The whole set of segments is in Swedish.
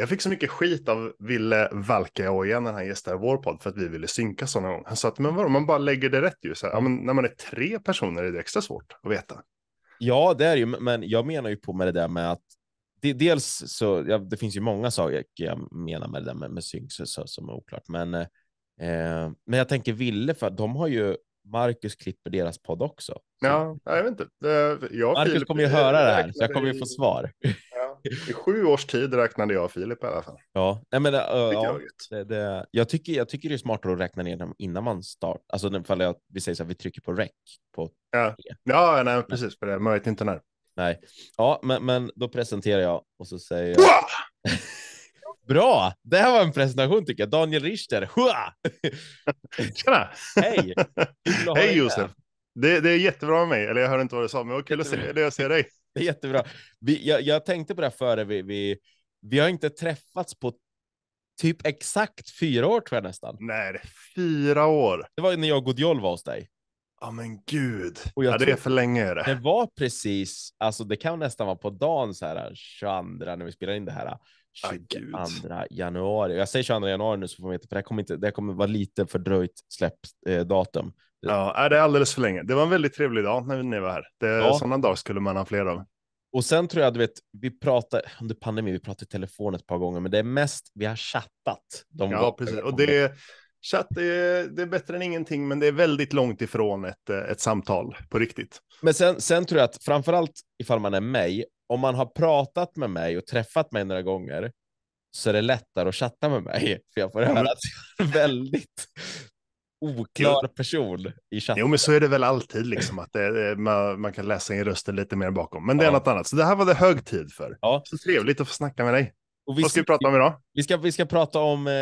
Jag fick så mycket skit av Ville Valkeaojan när han gästade vår podd för att vi ville synka sådana gånger. Han sa att men vadå, man bara lägger det rätt ju. Så här, ja, men när man är tre personer är det extra svårt att veta. Ja, det är ju, men jag menar ju på med det där med att det, dels så, ja, det finns ju många saker jag menar med det där med, med synk så, så, som är oklart, men, eh, men jag tänker Ville, för de har ju, Marcus klipper deras podd också. Ja, jag vet inte. Jag, Marcus Filip, kommer ju höra det här, så jag kommer ju få svar. I sju års tid räknade jag Filip i alla fall. Ja, Nej, men, uh, ja, det, det, jag, tycker, jag tycker det är smartare att räkna ner dem innan man startar. Alltså ifall jag, vi säger så här, vi trycker på rec. På ja, ja nej, precis, för det är möjligt inte när. Nej, ja, men, men då presenterar jag och så säger jag... Bra! Det här var en presentation tycker jag. Daniel Richter. Tjena! Hej! Hej Josef! Det, det, är jättebra med mig, eller jag hör inte vad du sa, men det var kul att se, det jag ser dig. Det är jättebra. Vi, jag, jag, tänkte på det här före, vi, vi, vi har inte träffats på typ exakt fyra år tror jag nästan. Nej, fyra år. Det var när jag och Gudjol var hos dig. Ja oh, men gud, och jag ja, det är för länge. Är det. det var precis, alltså det kan nästan vara på dagen så här 22 när vi spelar in det här. 22 ah, januari. Jag säger 22 januari nu så får man veta, för det kommer, inte, det kommer vara lite fördröjt släppdatum. Eh, Ja, det är alldeles för länge. Det var en väldigt trevlig dag när ni var här. Det, ja. Sådana dagar skulle man ha fler av. Och sen tror jag, du vet, vi pratade under pandemin, vi pratade i telefon ett par gånger, men det är mest vi har chattat. De ja, precis. Och det, chatt är, det är bättre än ingenting, men det är väldigt långt ifrån ett, ett samtal på riktigt. Men sen, sen tror jag att framförallt ifall man är mig, om man har pratat med mig och träffat mig några gånger, så är det lättare att chatta med mig, för jag får höra att jag är väldigt oklar person i chatten. Jo, men så är det väl alltid, liksom, att det, man, man, kan läsa in rösten lite mer bakom. Men det är något annat. Så det här var det hög tid för. Ja. Så trevligt att få snacka med dig. Och vi, Vad ska vi prata om idag? Vi ska, vi ska, prata, om, eh,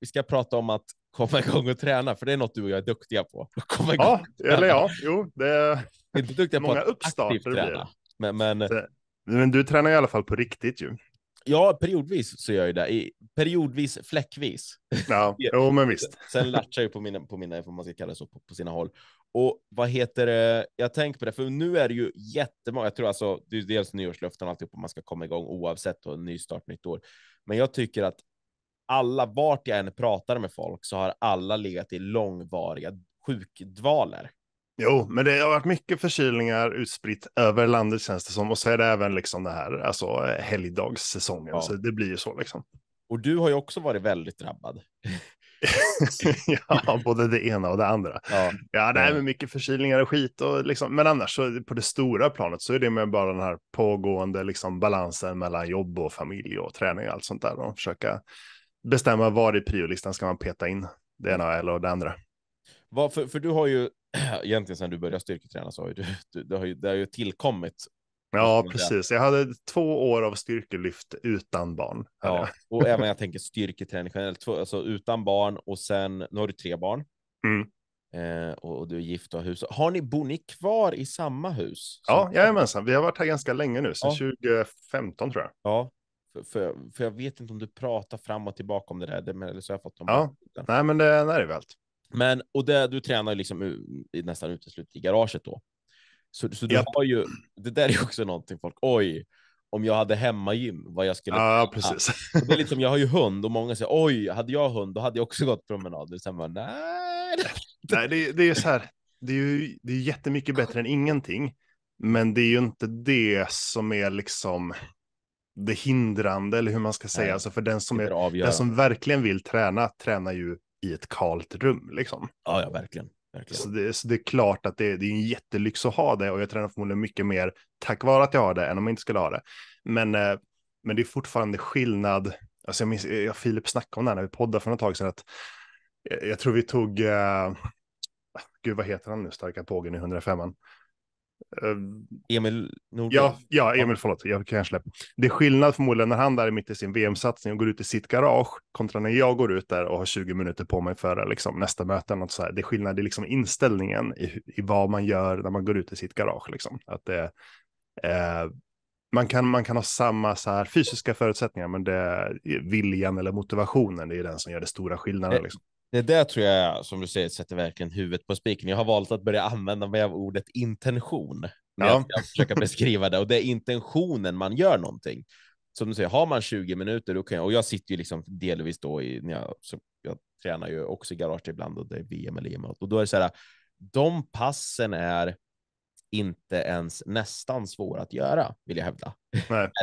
vi ska prata om att komma igång och träna, för det är något du och jag är duktiga på. Komma igång ja, eller ja, jo, det är... Inte duktiga på att uppstarter träna, men, men... Eh, men du tränar i alla fall på riktigt ju ja, periodvis så gör jag det. periodvis fläckvis. Ja, jo, men visst. Sen latchar jag på mina, på mina, om man ska kalla det så, på, på, sina håll. Och vad heter det? Jag tänker på det, för nu är det ju jättemånga. Jag tror alltså, det är dels nyårslöften och alltihop, man ska komma igång oavsett och nystart, nytt år. Men jag tycker att alla, vart jag än pratar med folk så har alla legat i långvariga sjukdvaler. Jo, men det har varit mycket förkylningar utspritt över landet känns det som. Och så är det även liksom det här, alltså eh, helgdagssäsongen. Ja. Så det blir ju så liksom. Och du har ju också varit väldigt drabbad. ja, både det ena och det andra. Ja, ja det är eh. med mycket förkylningar och skit. Och liksom, men annars så på det stora planet så är det med bara den här pågående liksom, balansen mellan jobb och familj och träning och allt sånt där. Och försöka bestämma var i priolistan ska man peta in det ena eller det andra. Vad, för, du har ju egentligen sedan du började styrketräna så har du, du, det, har ju, det har ju tillkommit. Ja, precis. Jag hade två år av styrkelyft utan barn. Ja, och även jag tänker styrketräning generellt, två, alltså utan barn och sen, nu har du tre barn. Mm. Eh, och, du är gift och har hus. Har ni, bor ni kvar i samma hus? Ja, jajamensan. Vi har varit här ganska länge nu, sedan ja. 2015 tror jag. Ja, för, för, för, jag vet inte om du pratar fram och tillbaka om det där, eller så har jag fått dem. Ja, nej men det är väl men, och det, du tränar liksom nästan uteslutet i garaget då. Så, så du yep. har ju, det där är ju också någonting folk, oj, om jag hade hemmagym, vad jag skulle... Ja, precis. det är liksom, jag har ju hund och många säger, oj, hade jag hund, då hade jag också gått promenader. Sen bara nej. nej det, det är så här, det är ju det är jättemycket bättre än ingenting. Men det är ju inte det som är liksom det hindrande, eller hur man ska säga. Nej, alltså för den som, är, den som verkligen vill träna, tränar ju i ett kalt rum liksom. Ja, ja, verkligen. verkligen. Så, det, så det är klart att det, det är en jättelyx att ha det och jag tränar förmodligen mycket mer tack vare att jag har det än om jag inte skulle ha det. Men, eh, men det är fortfarande skillnad. Alltså jag minns, eh, jag och Filip snackade om det här när vi poddade för något tag sedan, att jag, eh, jag tror vi tog, uh, gud vad heter han nu, starka pågen i 105an. Ehm, Emil Nordgren? Ja, ja, Emil, förlåt, jag kan släppa. Det är skillnad förmodligen när han där är mitt i sin VM-satsning och går ut i sitt garage kontra när jag går ut där och har 20 minuter på mig för liksom, nästa möte. Något så här. Det är skillnad i liksom, inställningen i, i, vad man gör när man går ut i sitt garage. Liksom. Att det, eh, man, kan, man kan ha samma så här, fysiska förutsättningar, men det, är viljan eller motivationen det är den som gör det stora skillnaden. Eh, liksom. Det där tror jag, som du säger, sätter verkligen huvudet på spiken. Jag har valt att börja använda mig av ordet intention. ja. jag försöker beskriva det, och det är intentionen man gör någonting. Som du säger, har man 20 minuter, då kan jag, och jag sitter ju liksom delvis då i, när jag, jag tränar ju också i garaget ibland, och det är VM eller EMOT, och då är det så här, de passen är inte ens nästan svåra att göra, vill jag hävda.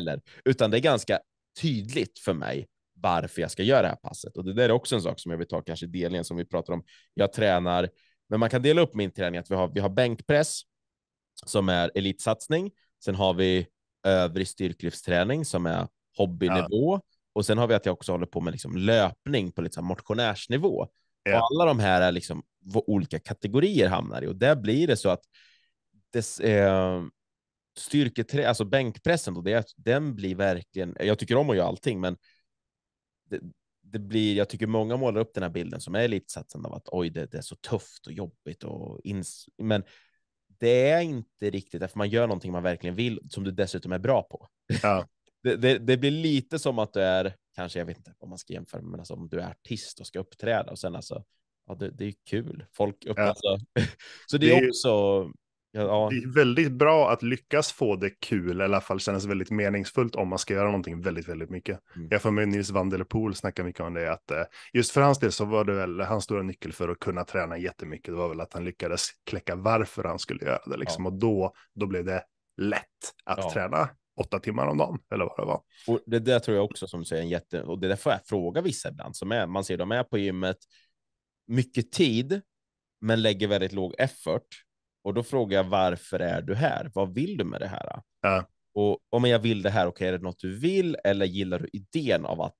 eller, utan det är ganska tydligt för mig varför jag ska göra det här passet. Och det där är också en sak som jag vill ta kanske delningen som vi pratar om. Jag tränar, men man kan dela upp min träning att vi har, vi har bänkpress som är elitsatsning. Sen har vi övrig styrklyftsträning som är hobbynivå. Ja. Och sen har vi att jag också håller på med liksom löpning på liksom motionärsnivå. Ja. Och alla de här är liksom vad olika kategorier hamnar i och där blir det så att dess, eh, styrketrä, alltså bänkpressen, då, det, den blir verkligen, jag tycker om att göra allting, men det, det blir, jag tycker många målar upp den här bilden som är lite elitsatsande av att oj, det, det är så tufft och jobbigt och ins men det är inte riktigt därför man gör någonting man verkligen vill som du dessutom är bra på. Ja. det, det, det, blir lite som att du är, kanske jag vet inte om man ska jämföra, men alltså om du är artist och ska uppträda och sen alltså, ja, det, det är kul. Folk uppträder, ja. alltså. Så det, är också Ja. Det är väldigt bra att lyckas få det kul, eller i alla fall kännas väldigt meningsfullt om man ska göra någonting väldigt, väldigt mycket. Mm. Jag får med Nils van der Poel snacka mycket om det, att eh, just för hans del så var det väl hans stora nyckel för att kunna träna jättemycket, det var väl att han lyckades kläcka varför han skulle göra det, liksom. Ja. och då, då blev det lätt att ja. träna åtta timmar om dagen, eller vad det var. Och det där tror jag också, som du säger, en jätte, och det där får jag fråga vissa ibland, som är, man ser de är på gymmet, mycket tid, men lägger väldigt låg effort och då frågar jag varför är du här? Vad vill du med det här? Ja. Och om jag vill det här, okej, okay, är det något du vill eller gillar du idén av att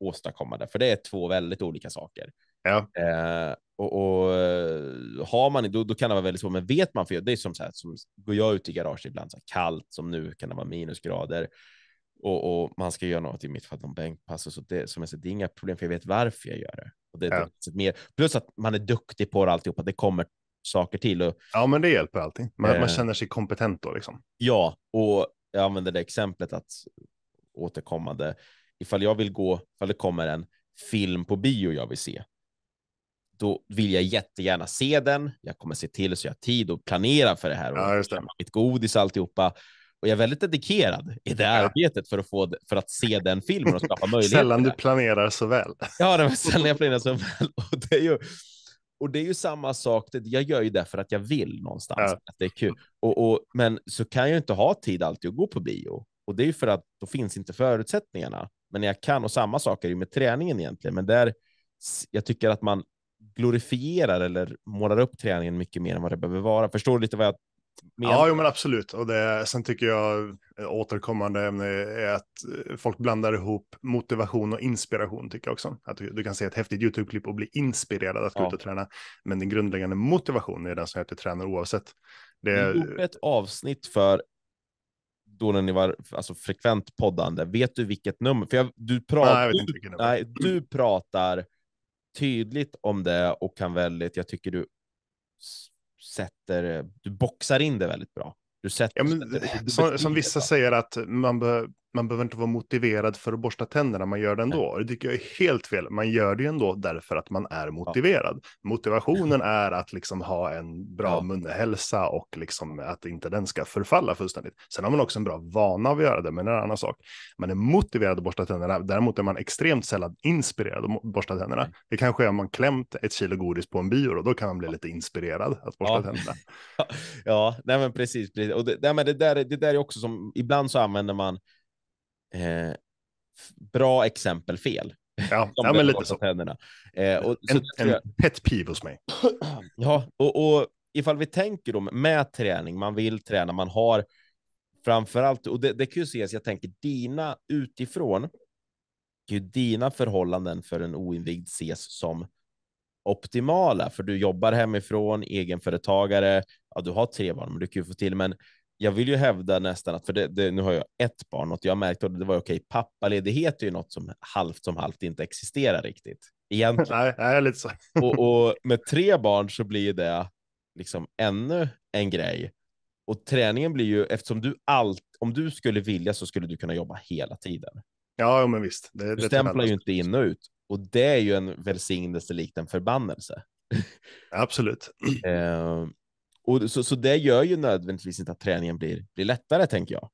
åstadkomma det? För det är två väldigt olika saker. Ja. Eh, och, och, eh, har man då, då kan det vara väldigt svårt, men vet man, för det är som så här, som, går jag ut i garaget ibland, så kallt som nu, kan det vara minusgrader. Och, och, man ska göra något i mitt fall, om bänkpass och så. Det, som jag säger, det är inga problem, för jag vet varför jag gör det. Och det, ja. det mer. Plus att man är duktig på det alltihopa. Det kommer saker till. Och, ja, men det hjälper alltid. Man, eh, man känner sig kompetent då liksom. Ja, och jag använder det exemplet att återkommande, ifall jag vill gå, ifall det kommer en film på bio jag vill se, då vill jag jättegärna se den. Jag kommer se till så jag har tid och planera för det här och ja, just det. mitt godis och alltihopa. Och jag är väldigt dedikerad i det ja. arbetet för att, få, för att se den filmen och skapa möjligheter. sällan du planerar så väl. Ja, det var sällan jag planerar så väl. Och det är ju, och det är ju samma sak, jag gör ju det för att jag vill någonstans, ja. att det är kul. Och, och, men så kan jag inte ha tid alltid att gå på bio, och det är ju för att då finns inte förutsättningarna. Men jag kan, och samma sak är ju med träningen egentligen, men där jag tycker att man glorifierar eller målar upp träningen mycket mer än vad det behöver vara. Förstår du lite vad jag med... Ja, jo, men absolut. Och det, sen tycker jag eh, återkommande ämne är att eh, folk blandar ihop motivation och inspiration tycker jag också. Att du, kan se ett häftigt YouTube-klipp och bli inspirerad att gå ja. ut och träna. Men din grundläggande motivation är den som gör att du tränar oavsett. Det... är ett avsnitt för då när ni var alltså, frekvent poddande. Vet du vilket nummer? För jag, du, pratar, nej, jag du, nej, du pratar tydligt om det och kan väldigt, jag tycker du sätter, eh, du boxar in det väldigt bra. Du sätter, ja, men, du, du som, som, vissa det, säger att man, be, man behöver inte vara motiverad för att borsta tänderna, man gör det ändå. Det tycker jag är helt fel. Man gör det ju ändå därför att man är motiverad. Ja. Motivationen är att liksom ha en bra ja. munhälsa och liksom att inte den ska förfalla fullständigt. Sen har man också en bra vana av att göra det, men det är en annan sak. Man är motiverad att borsta tänderna, däremot är man extremt sällan inspirerad att borsta tänderna. Nej. Det kanske är om man klämt ett kilo godis på en bio och då kan man bli lite inspirerad att borsta ja. tänderna. ja, nej men precis. precis. Och det, nej, men det, där, det där är också som, ibland så använder man Eh, bra exempel fel. Ja, ja men lite så. Eh, och, en så en pet peeve hos mig. Ja, och, och ifall vi tänker då med träning, man vill träna, man har framförallt, och det, det kan ju ses, jag tänker dina utifrån, ju dina förhållanden för en oinvigd ses som optimala, för du jobbar hemifrån, egenföretagare, ja, du har tre barn, men du kan ju få till, men jag vill ju hävda nästan att, för det, det, nu har jag ett barn, och jag märkte, att det var okej, pappaledighet är ju något som halvt som halvt inte existerar riktigt. Egentligen. Nej, nej lite så. och, och, med tre barn så blir det liksom ännu en grej. Och träningen blir ju, eftersom du allt, om du skulle vilja så skulle du kunna jobba hela tiden. Ja, men visst. Det, du stämplar ju inte in och ut. Och det är ju en välsignelse likt en förbannelse. Absolut. eh, och så, så det gör ju nödvändigtvis inte att träningen blir, blir lättare, tänker jag.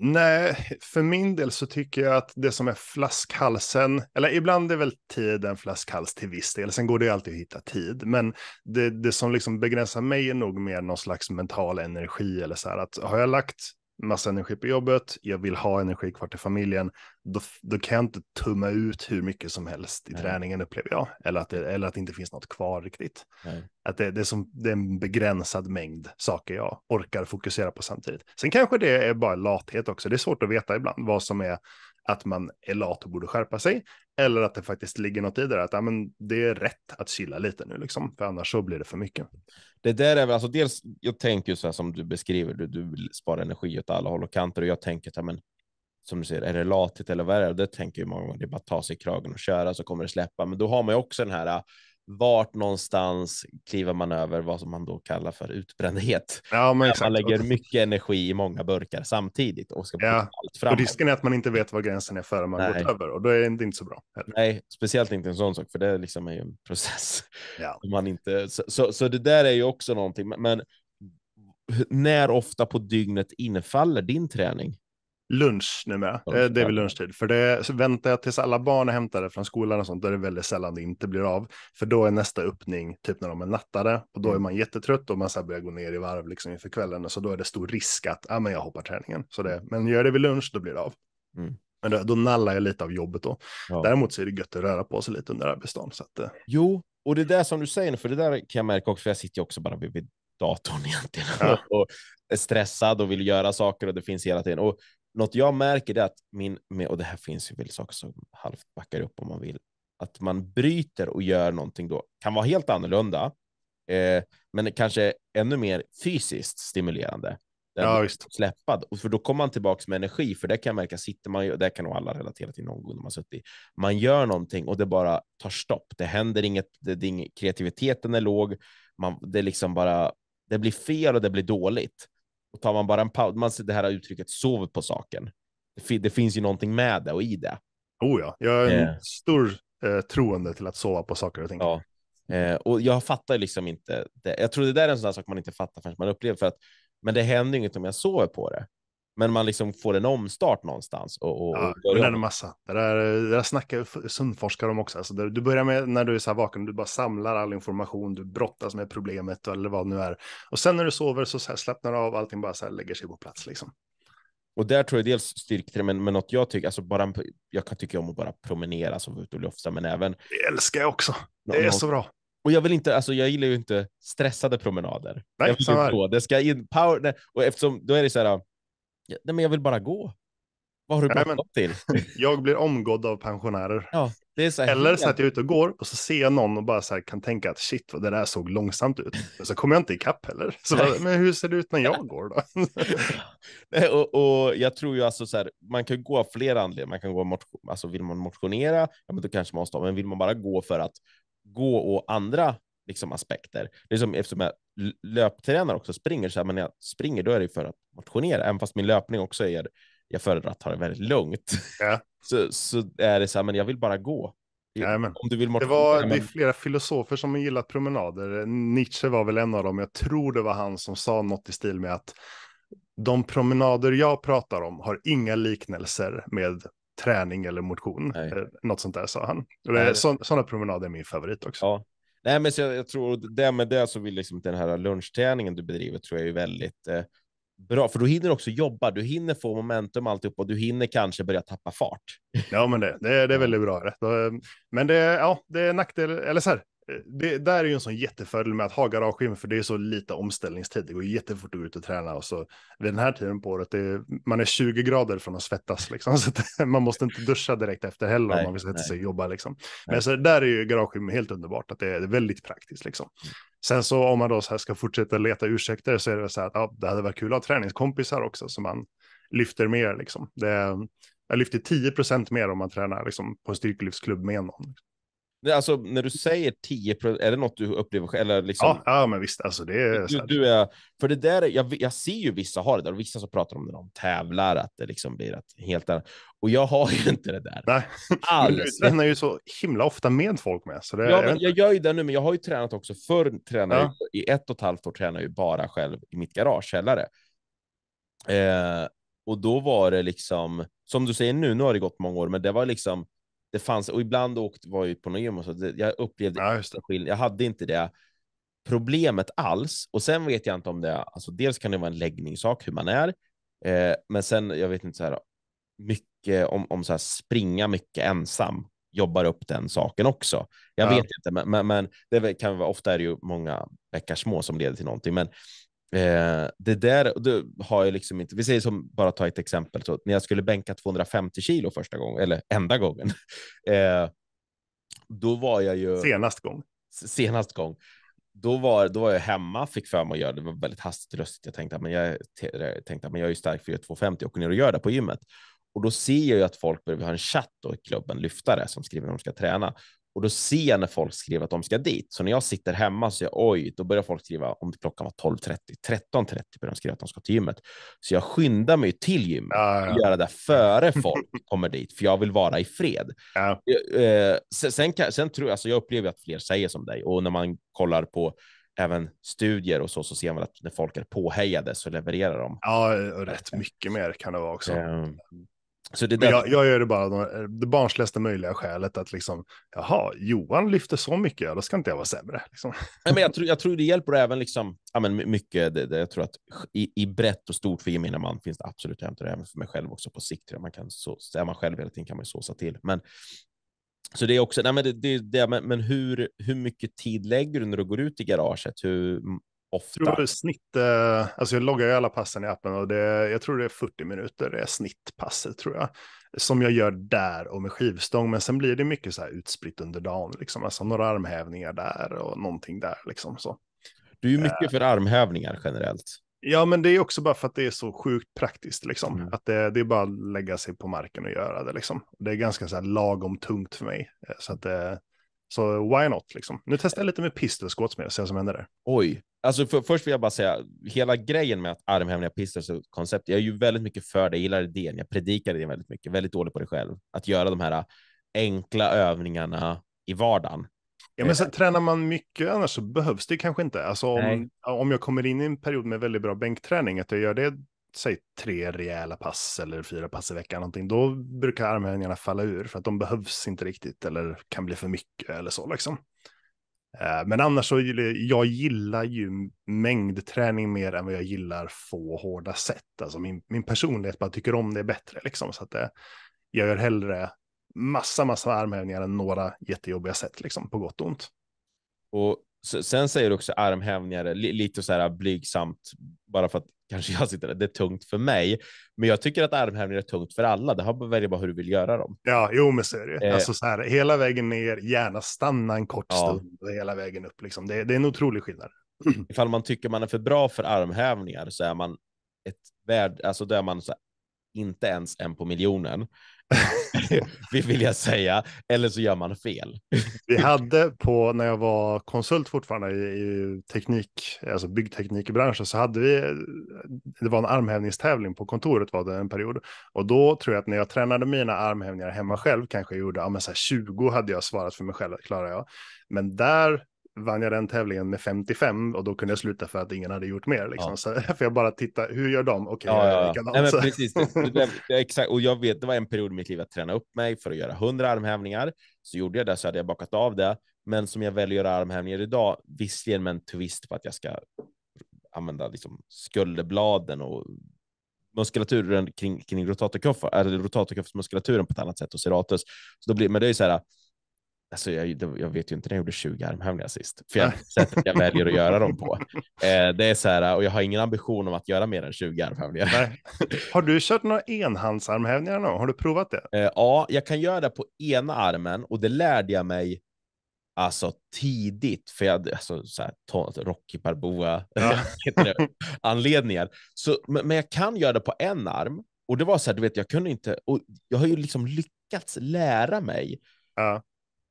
Nej, för min del så tycker jag att det som är flaskhalsen, eller ibland är väl tiden flaskhals till viss del, sen går det ju alltid att hitta tid, men det, det som liksom begränsar mig är nog mer någon slags mental energi eller så här att har jag lagt massa energi på jobbet, jag vill ha energi kvar till familjen, då, då kan jag inte tumma ut hur mycket som helst i Nej. träningen upplever jag, eller att, det, eller att det inte finns något kvar riktigt. Nej. Att det, det, är som, det är en begränsad mängd saker jag orkar fokusera på samtidigt. Sen kanske det är bara lathet också, det är svårt att veta ibland vad som är att man är lat och borde skärpa sig eller att det faktiskt ligger något i det att ja, men det är rätt att chilla lite nu, liksom, för annars så blir det för mycket. Det där är väl alltså dels, jag tänker ju så här som du beskriver, du, du vill spara energi åt alla håll och kanter och jag tänker att ja, men, som du säger, är det latigt eller vad är det? Det tänker ju många gånger, det är bara att ta sig i kragen och köra så kommer det släppa. Men då har man ju också den här vart någonstans kliver man över vad som man då kallar för utbrändhet? Ja, men exakt. Man lägger mycket energi i många burkar samtidigt och ska ja. allt fram. Och risken är att man inte vet vad gränsen är före man Nej. gått över och då är det inte så bra. Heller. Nej, speciellt inte en sån sak, för det liksom är ju en process. Ja. Man inte, så, så, så, det där är ju också någonting, men när ofta på dygnet infaller din träning? lunch numera. Ja, eh, det är väl lunchtid. För det väntar jag tills alla barn är hämtade från skolan och sånt, då är det väldigt sällan det inte blir av. För då är nästa öppning typ när de är nattade och då är mm. man jättetrött och man så börjar gå ner i varv liksom inför kvällen. Och så då är det stor risk att ah, men jag hoppar träningen. Så det, mm. men gör det vid lunch, då blir det av. Mm. Men då, då, nallar jag lite av jobbet då. Ja. Däremot så är det gött att röra på sig lite under arbetsdagen. Så att, eh. Jo, och det där som du säger, nu, för det där kan jag märka också, för jag sitter ju också bara vid datorn egentligen. Ja. och är stressad och vill göra saker och det finns hela tiden. Och, något jag märker är att min, och det här finns ju väl saker som halvt backar upp om man vill, att man bryter och gör någonting då, kan vara helt annorlunda, eh, men kanske ännu mer fysiskt stimulerande. Ja, visst. Släppad. Och för då kommer man tillbaka med energi, för det kan jag märka, sitter man ju, det kan nog alla relatera till någon gång man suttit, man gör någonting och det bara tar stopp. Det händer inget, det, det, kreativiteten är låg, man, det liksom bara, det blir fel och det blir dåligt. Och tar man bara en paus, man ser det här uttrycket sover på saken. Det, det, finns ju någonting med det och i det. Oh ja, jag är en eh. stor eh, troende till att sova på saker och ting. Ja. Eh, och jag fattar liksom inte det. Jag tror det där är en sån sak man inte fattar förrän man upplever för att men det händer inget om jag sover på det. Men man liksom får en omstart någonstans. Och, och, ja, och det är en massa. Det där, det där snackar sundforskare om också. Alltså, du börjar med när du är så här vaken, du bara samlar all information, du brottas med problemet eller vad det nu är. Och sen när du sover så, så slappnar du av, allting bara så här lägger sig på plats liksom. Och där tror jag dels styrketräning, men, men något jag tycker, alltså bara, jag kan tycka om att bara promenera som alltså ute och lufta, men även. Det älskar jag också. Det är så bra. Och jag vill inte, alltså jag gillar ju inte stressade promenader. Nej, jag vill inte det ska in power, och eftersom då är det så här, nej, men jag vill bara gå. Vad har du bråttom till? jag blir omgådd av pensionärer. Ja, så Eller så att jag är ute och går och så ser jag någon och bara så här kan tänka att shit vad det där såg långsamt ut. Men så kommer jag inte ikapp heller. Så bara, men hur ser det ut när jag går då? nej, och, och, jag tror ju alltså så här, man kan gå av flera anledningar. Man kan gå motion, alltså vill man motionera, ja men då kanske man måste, men vill man bara gå för att gå och andra liksom aspekter. Liksom, eftersom jag löptränare också springer så här, men när jag springer då är det för att motionera, även fast min löpning också är, jag föredrar att ta det väldigt lugnt, ja. så, så är det så här, men jag vill bara gå. Jajamän. Om du vill motionera, det, var, men... det är flera filosofer som har gillat promenader. Nietzsche var väl en av dem. Jag tror det var han som sa något i stil med att de promenader jag pratar om har inga liknelser med träning eller motion. Nej. Eh, något sånt där sa han. Eh, Sådana promenader är min favorit också. Ja, Nej, men så jag, jag tror det med det så vill liksom den här lunchträningen du bedriver tror jag är väldigt eh, bra, för då hinner också jobba. Du hinner få momentum alltihop och du hinner kanske börja tappa fart. Ja, men det, det, det är väldigt bra. Eh, men det, ja, det är nackdel, eller så här, det, där är ju en sån jättefördel med att ha garagegym, för det är så lite omställningstid. Det går jättefort att gå ut och träna och så vid den här tiden på året, är, man är 20 grader från att svettas liksom, så att, man måste inte duscha direkt efter heller nej, om man vill sätta sig och jobba liksom. Men så där är ju garagegym helt underbart, att det är väldigt praktiskt liksom. Mm. Sen så om man då så här ska fortsätta leta ursäkter så är det så här att ja, det hade varit kul att ha träningskompisar också som man lyfter mer liksom. Det, jag lyfter 10 procent mer om man tränar liksom, på en styrkelyftsklubb med någon. Liksom. Alltså när du säger 10 är det något du upplever själv? Eller liksom, ja, ja, men visst. Alltså, det är du, du är, för det där, jag, jag ser ju vissa har det där och vissa som pratar om det de tävlar, att det liksom blir att helt annat. Och jag har ju inte det där. Nej, alls. du tränar ju så himla ofta med folk med. Så det ja, men jag gör ju det nu, men jag har ju tränat också förr. Tränade ja. I ett och ett halvt år tränade jag ju bara själv i mitt garage, källare. Eh, och då var det liksom, som du säger nu, nu har det gått många år, men det var liksom det fanns, och ibland åkte, var jag på något gym och så, det, jag upplevde ja, skillnad. Jag hade inte det problemet alls. Och sen vet jag inte om det, alltså dels kan det vara en läggningssak hur man är, eh, men sen, jag vet inte så här, mycket om, om så här, springa mycket ensam jobbar upp den saken också. Jag ja. vet inte, men, men, men, det kan ofta är det ju många bäckar små som leder till någonting, men Eh, det där det har jag liksom inte. Vi säger som bara ta ett exempel. Så, när jag skulle bänka 250 kilo första gången, eller enda gången, eh, då var jag ju. Senast gång. Senast gång. Då var, då var jag hemma, fick för mig att göra det. var väldigt hastigt och Jag tänkte, men jag, jag tänkte, men jag är ju stark för 250 och ner och gör det på gymmet. Och då ser jag ju att folk börjar, vi har en chatt och i klubben, lyftare, som skriver när de ska träna och då ser jag när folk skriver att de ska dit. Så när jag sitter hemma så jag oj, då börjar folk skriva om klockan var 12.30, 13.30 börjar de skriva att de ska till gymmet. Så jag skyndar mig till gymmet ja, ja. och gör det före folk kommer dit, för jag vill vara i fred. Ja. Eh, eh, sen, sen, sen, tror jag, alltså jag upplever att fler säger som dig och när man kollar på även studier och så, så ser man att när folk är påhejade så levererar de. Ja, och rätt mycket mer kan det vara också. Um, så det där... jag, jag gör det bara av det barnsligaste möjliga skälet att liksom, jaha, Johan lyfter så mycket, ja, då ska inte jag vara sämre. Liksom. Nej, men jag, tror, jag tror det hjälper även liksom, ja, men mycket, det, det, jag tror att i, i brett och stort för gemene man finns det absolut hämtar även för mig själv också på sikt. Man kan så, är man själv hela tiden kan man ju såsa till. Men, så det är också, nej, men, det, det, det men, men, hur, hur mycket tid lägger du när du går ut i garaget? Hur, Ofta. Jag tror snitt, eh, alltså jag loggar ju alla passen i appen och det, jag tror det är 40 minuter det är snittpasset tror jag. Som jag gör där och med skivstång, men sen blir det mycket så här utspritt under dagen, liksom. alltså några armhävningar där och någonting där. Liksom, så. Du är mycket eh. för armhävningar generellt. Ja, men det är också bara för att det är så sjukt praktiskt, liksom. Mm. Att det, det, är bara att lägga sig på marken och göra det, liksom. Det är ganska så här lagom tungt för mig. Eh, så att, så why not, liksom. Nu testar jag lite med pistol squats med och ser vad som händer där. Oj, Alltså för, först vill jag bara säga, hela grejen med att armhävningar, pistols och koncept, jag är ju väldigt mycket för det, jag gillar idén, jag predikar det väldigt mycket, väldigt dålig på det själv. Att göra de här äh, enkla övningarna i vardagen. Ja, men eh, så, tränar man mycket annars så behövs det kanske inte. Alltså om, om jag kommer in i en period med väldigt bra bänkträning, att jag gör det, säg tre rejäla pass eller fyra pass i veckan, någonting, då brukar armhävningarna falla ur för att de behövs inte riktigt eller kan bli för mycket eller så liksom. Eh, men annars så jag gillar ju mängdträning mer än vad jag gillar få hårda sätt. Alltså min, min personlighet bara tycker om det bättre liksom. Så att det, eh, jag gör hellre massa, massa armhävningar än några jättejobbiga sätt liksom på gott och ont. Och sen säger du också armhävningar lite så här blygsamt bara för att kanske jag sitter där, det är tungt för mig. Men jag tycker att armhävningar är tungt för alla. Det har väljer bara hur du vill göra dem. Ja, jo, men så är det. Eh. Alltså så här, hela vägen ner, gärna stanna en kort ja. stund och hela vägen upp. Liksom. Det, det är en otrolig skillnad. Ifall man tycker man är för bra för armhävningar så är man ett värd, alltså då är man här, inte ens en på miljonen. vill jag säga, eller så gör man fel. Vi hade på, när jag var konsult fortfarande i, i teknik, alltså byggteknikbranschen, så hade vi, det var en armhävningstävling på kontoret var det en period. Och då tror jag att när jag tränade mina armhävningar hemma själv, kanske jag gjorde, ja men så här 20 hade jag svarat för mig själv att klara jag. Men där vann jag den tävlingen med 55 och då kunde jag sluta för att ingen hade gjort mer. Liksom. Ja. Så för jag bara titta, hur gör de? Okej, okay, ja, ja. Nej, precis. Det, det, exakt. Och jag vet, det var en period i mitt liv att träna upp mig för att göra 100 armhävningar. Så gjorde jag det så hade jag bakat av det. Men som jag väljer att göra armhävningar idag, visserligen med en twist på att jag ska använda liksom skulderbladen och muskulaturen kring, kring rotatorkuffar, eller rotatorkuffsmuskulaturen på ett annat sätt och serratus. Så då blir, men det är så här, Alltså jag, jag, vet ju inte när jag gjorde 20 armhävningar sist, för jag, sättet jag väljer att göra dem på. Eh, det är så här, och jag har ingen ambition om att göra mer än 20 armhävningar. Nej. Har du kört några enhandsarmhävningar någon Har du provat det? Eh, ja, jag kan göra det på ena armen och det lärde jag mig alltså tidigt, för jag hade alltså, så här, alltså, Rocky Balboa ja. anledningar. Så, men, men jag kan göra det på en arm och det var så här, du vet, jag kunde inte, och jag har ju liksom lyckats lära mig ja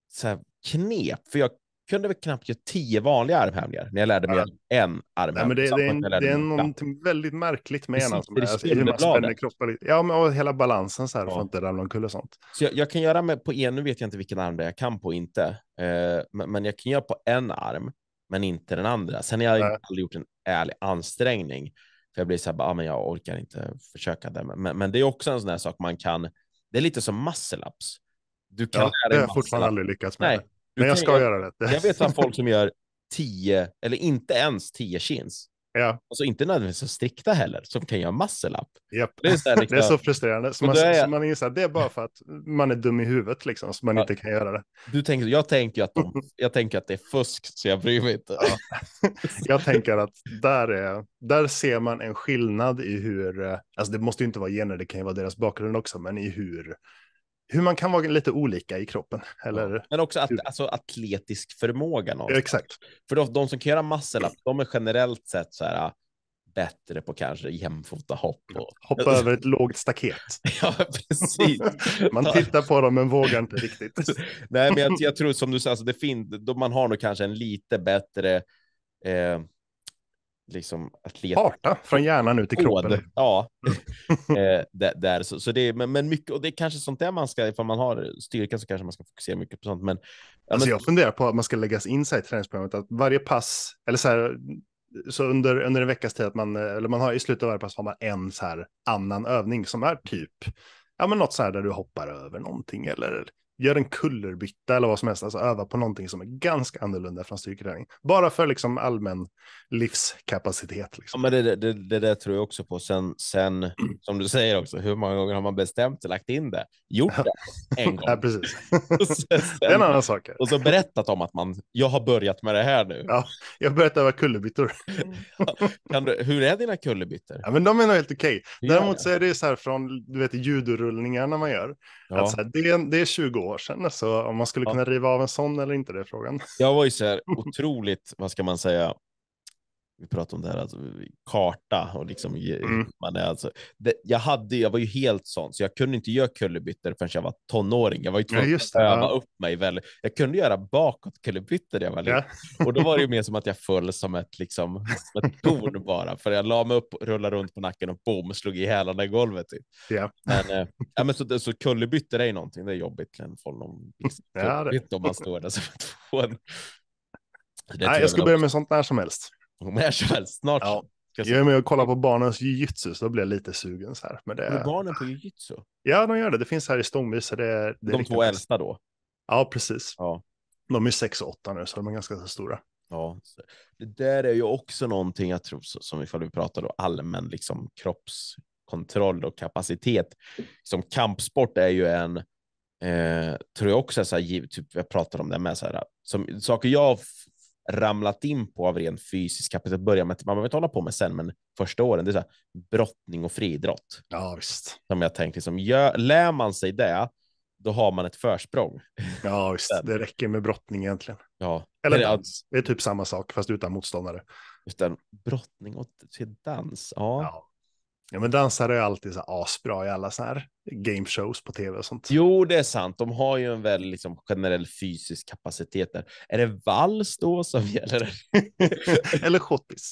så knep, för jag kunde väl knappt göra tio vanliga armhävningar när jag lärde mig ja. en armhävning. det, är, det är någonting väldigt märkligt med ena. Hur man spänner kroppen. Ja, men, och hela balansen så här, ja. för att inte ramla omkull och sånt. Så jag, jag kan göra med, på en, nu vet jag inte vilken arm det jag kan på inte, eh, men, men, jag kan göra på en arm, men inte den andra. Sen har jag aldrig gjort en ärlig ansträngning, för jag blir så här, ah, men jag orkar inte försöka det. Men, men, det är också en sån här sak man kan, det är lite som muscle ups. Du kan ja, lära dig Det har jag fortfarande aldrig lyckats med. Nej, Men jag ska jag, göra det. Jag vet att folk som gör tio, eller inte ens tio chins. Ja. Alltså inte nödvändigtvis så strikta heller, som kan göra muscle-up. Yep. Det, är så, här, det är liksom- så frustrerande. Så man, är... Så man inser att det är bara för att man är dum i huvudet, liksom, så man ja. inte kan göra det. Du tänker, jag, tänker att de, jag tänker att det är fusk, så jag bryr mig inte. Ja. jag tänker att där, är, där ser man en skillnad i hur, alltså det måste ju inte vara gener, det kan ju vara deras bakgrund också, men i hur hur man kan vara lite olika i kroppen. Eller... Ja, men också att, alltså, atletisk förmåga. Någonstans. Exakt. För de, de som kan göra muscle up de är generellt sett så här, bättre på kanske jämfota hopp. Och... Hoppa över ett lågt staket. ja, precis. man tittar på dem men vågar inte riktigt. Nej, men jag, jag, tror som du sa, alltså, man har nog kanske en lite bättre eh, liksom atlet. Karta från hjärnan ut i kroppen. ja, eh, där, så, så det är, men, men, mycket, och det är kanske sånt där man ska, ifall man har styrka så kanske man ska fokusera mycket på sånt. Men, alltså men... jag funderar på att man ska läggas in sig i träningsprogrammet, att varje pass, eller så här, så under, under en veckas tid, att man, eller man har i slutet av varje pass har man en så här annan övning som är typ, ja men något så här där du hoppar över någonting eller gör en kullerbytta eller vad som helst, alltså öva på någonting som är ganska annorlunda från styrketräning. Bara för liksom allmän livskapacitet. Liksom. Ja, men det, det, det, det tror jag också på. Sen, sen som du säger också, hur många gånger har man bestämt och lagt in det? Gjort det en gång. ja, precis. sen, det är en annan sak. Och så berättat om att man, jag har börjat med det här nu. Ja, jag har börjat öva kullerbyttor. kan du, hur är dina kullerbyttor? Ja, men de är nog helt okej. Okay. Däremot så är det så här från, du vet, judorullningarna man gör. Ja. Att här, det, det är 20 år år sedan. Så alltså, om man skulle kunna riva av en sån eller inte, det är frågan. Jag var ju så här otroligt, vad ska man säga, vi pratade om det här, alltså, karta och liksom, mm. man är alltså, det, jag, hade, jag var ju helt sån, så jag kunde inte göra kullerbyttor förrän jag var tonåring. Jag var ju tvungen ja, att öva ja. upp mig väldigt. Jag kunde göra bakåt kullerbyttor jag var Ja. Och då var det ju mer som att jag föll som ett, liksom, som ett torn bara, för jag la mig upp, rullade runt på nacken och boom, slog i hälarna i golvet. Typ. Ja. Men, äh, ja, men så, så kullerbyttor är ju någonting, det är jobbigt liksom, ja, det. om man står där som ett Nej, jag ska börja med sånt där som helst. När som helst, snart. Ja. Jag är med och kollar på barnens jujutsu, så då blir jag lite sugen så här. Men det... Är... barnen på jujutsu? Ja, de gör det. Det finns här i Stångby, så det, är, det är De två äldsta då? Ja, precis. Ja. De är sex och åtta nu, så de är ganska stora. Ja, det där är ju också någonting, jag tror, som ifall vi pratar då allmän liksom, kroppskontroll och kapacitet. Som kampsport är ju en, eh, tror jag också, så här, typ, jag pratar om det med, så här, som, saker jag ramlat in på av rent fysisk kapacitet. Börja med, man behöver inte hålla på med sen, men första åren, det är så här, brottning och friidrott. Ja, visst. Som jag tänkte, liksom, gör, lär man sig det, då har man ett försprång. Ja, visst. Sen. Det räcker med brottning egentligen. Ja. Eller dans. Det är typ samma sak, fast utan motståndare. Just Utan brottning och dans. Ja. ja. Ja, men dansare är alltid så asbra i alla så här game shows på tv och sånt. Jo, det är sant. De har ju en väldigt liksom, generell fysisk kapacitet där. Är det vals då som gäller? Eller schottis.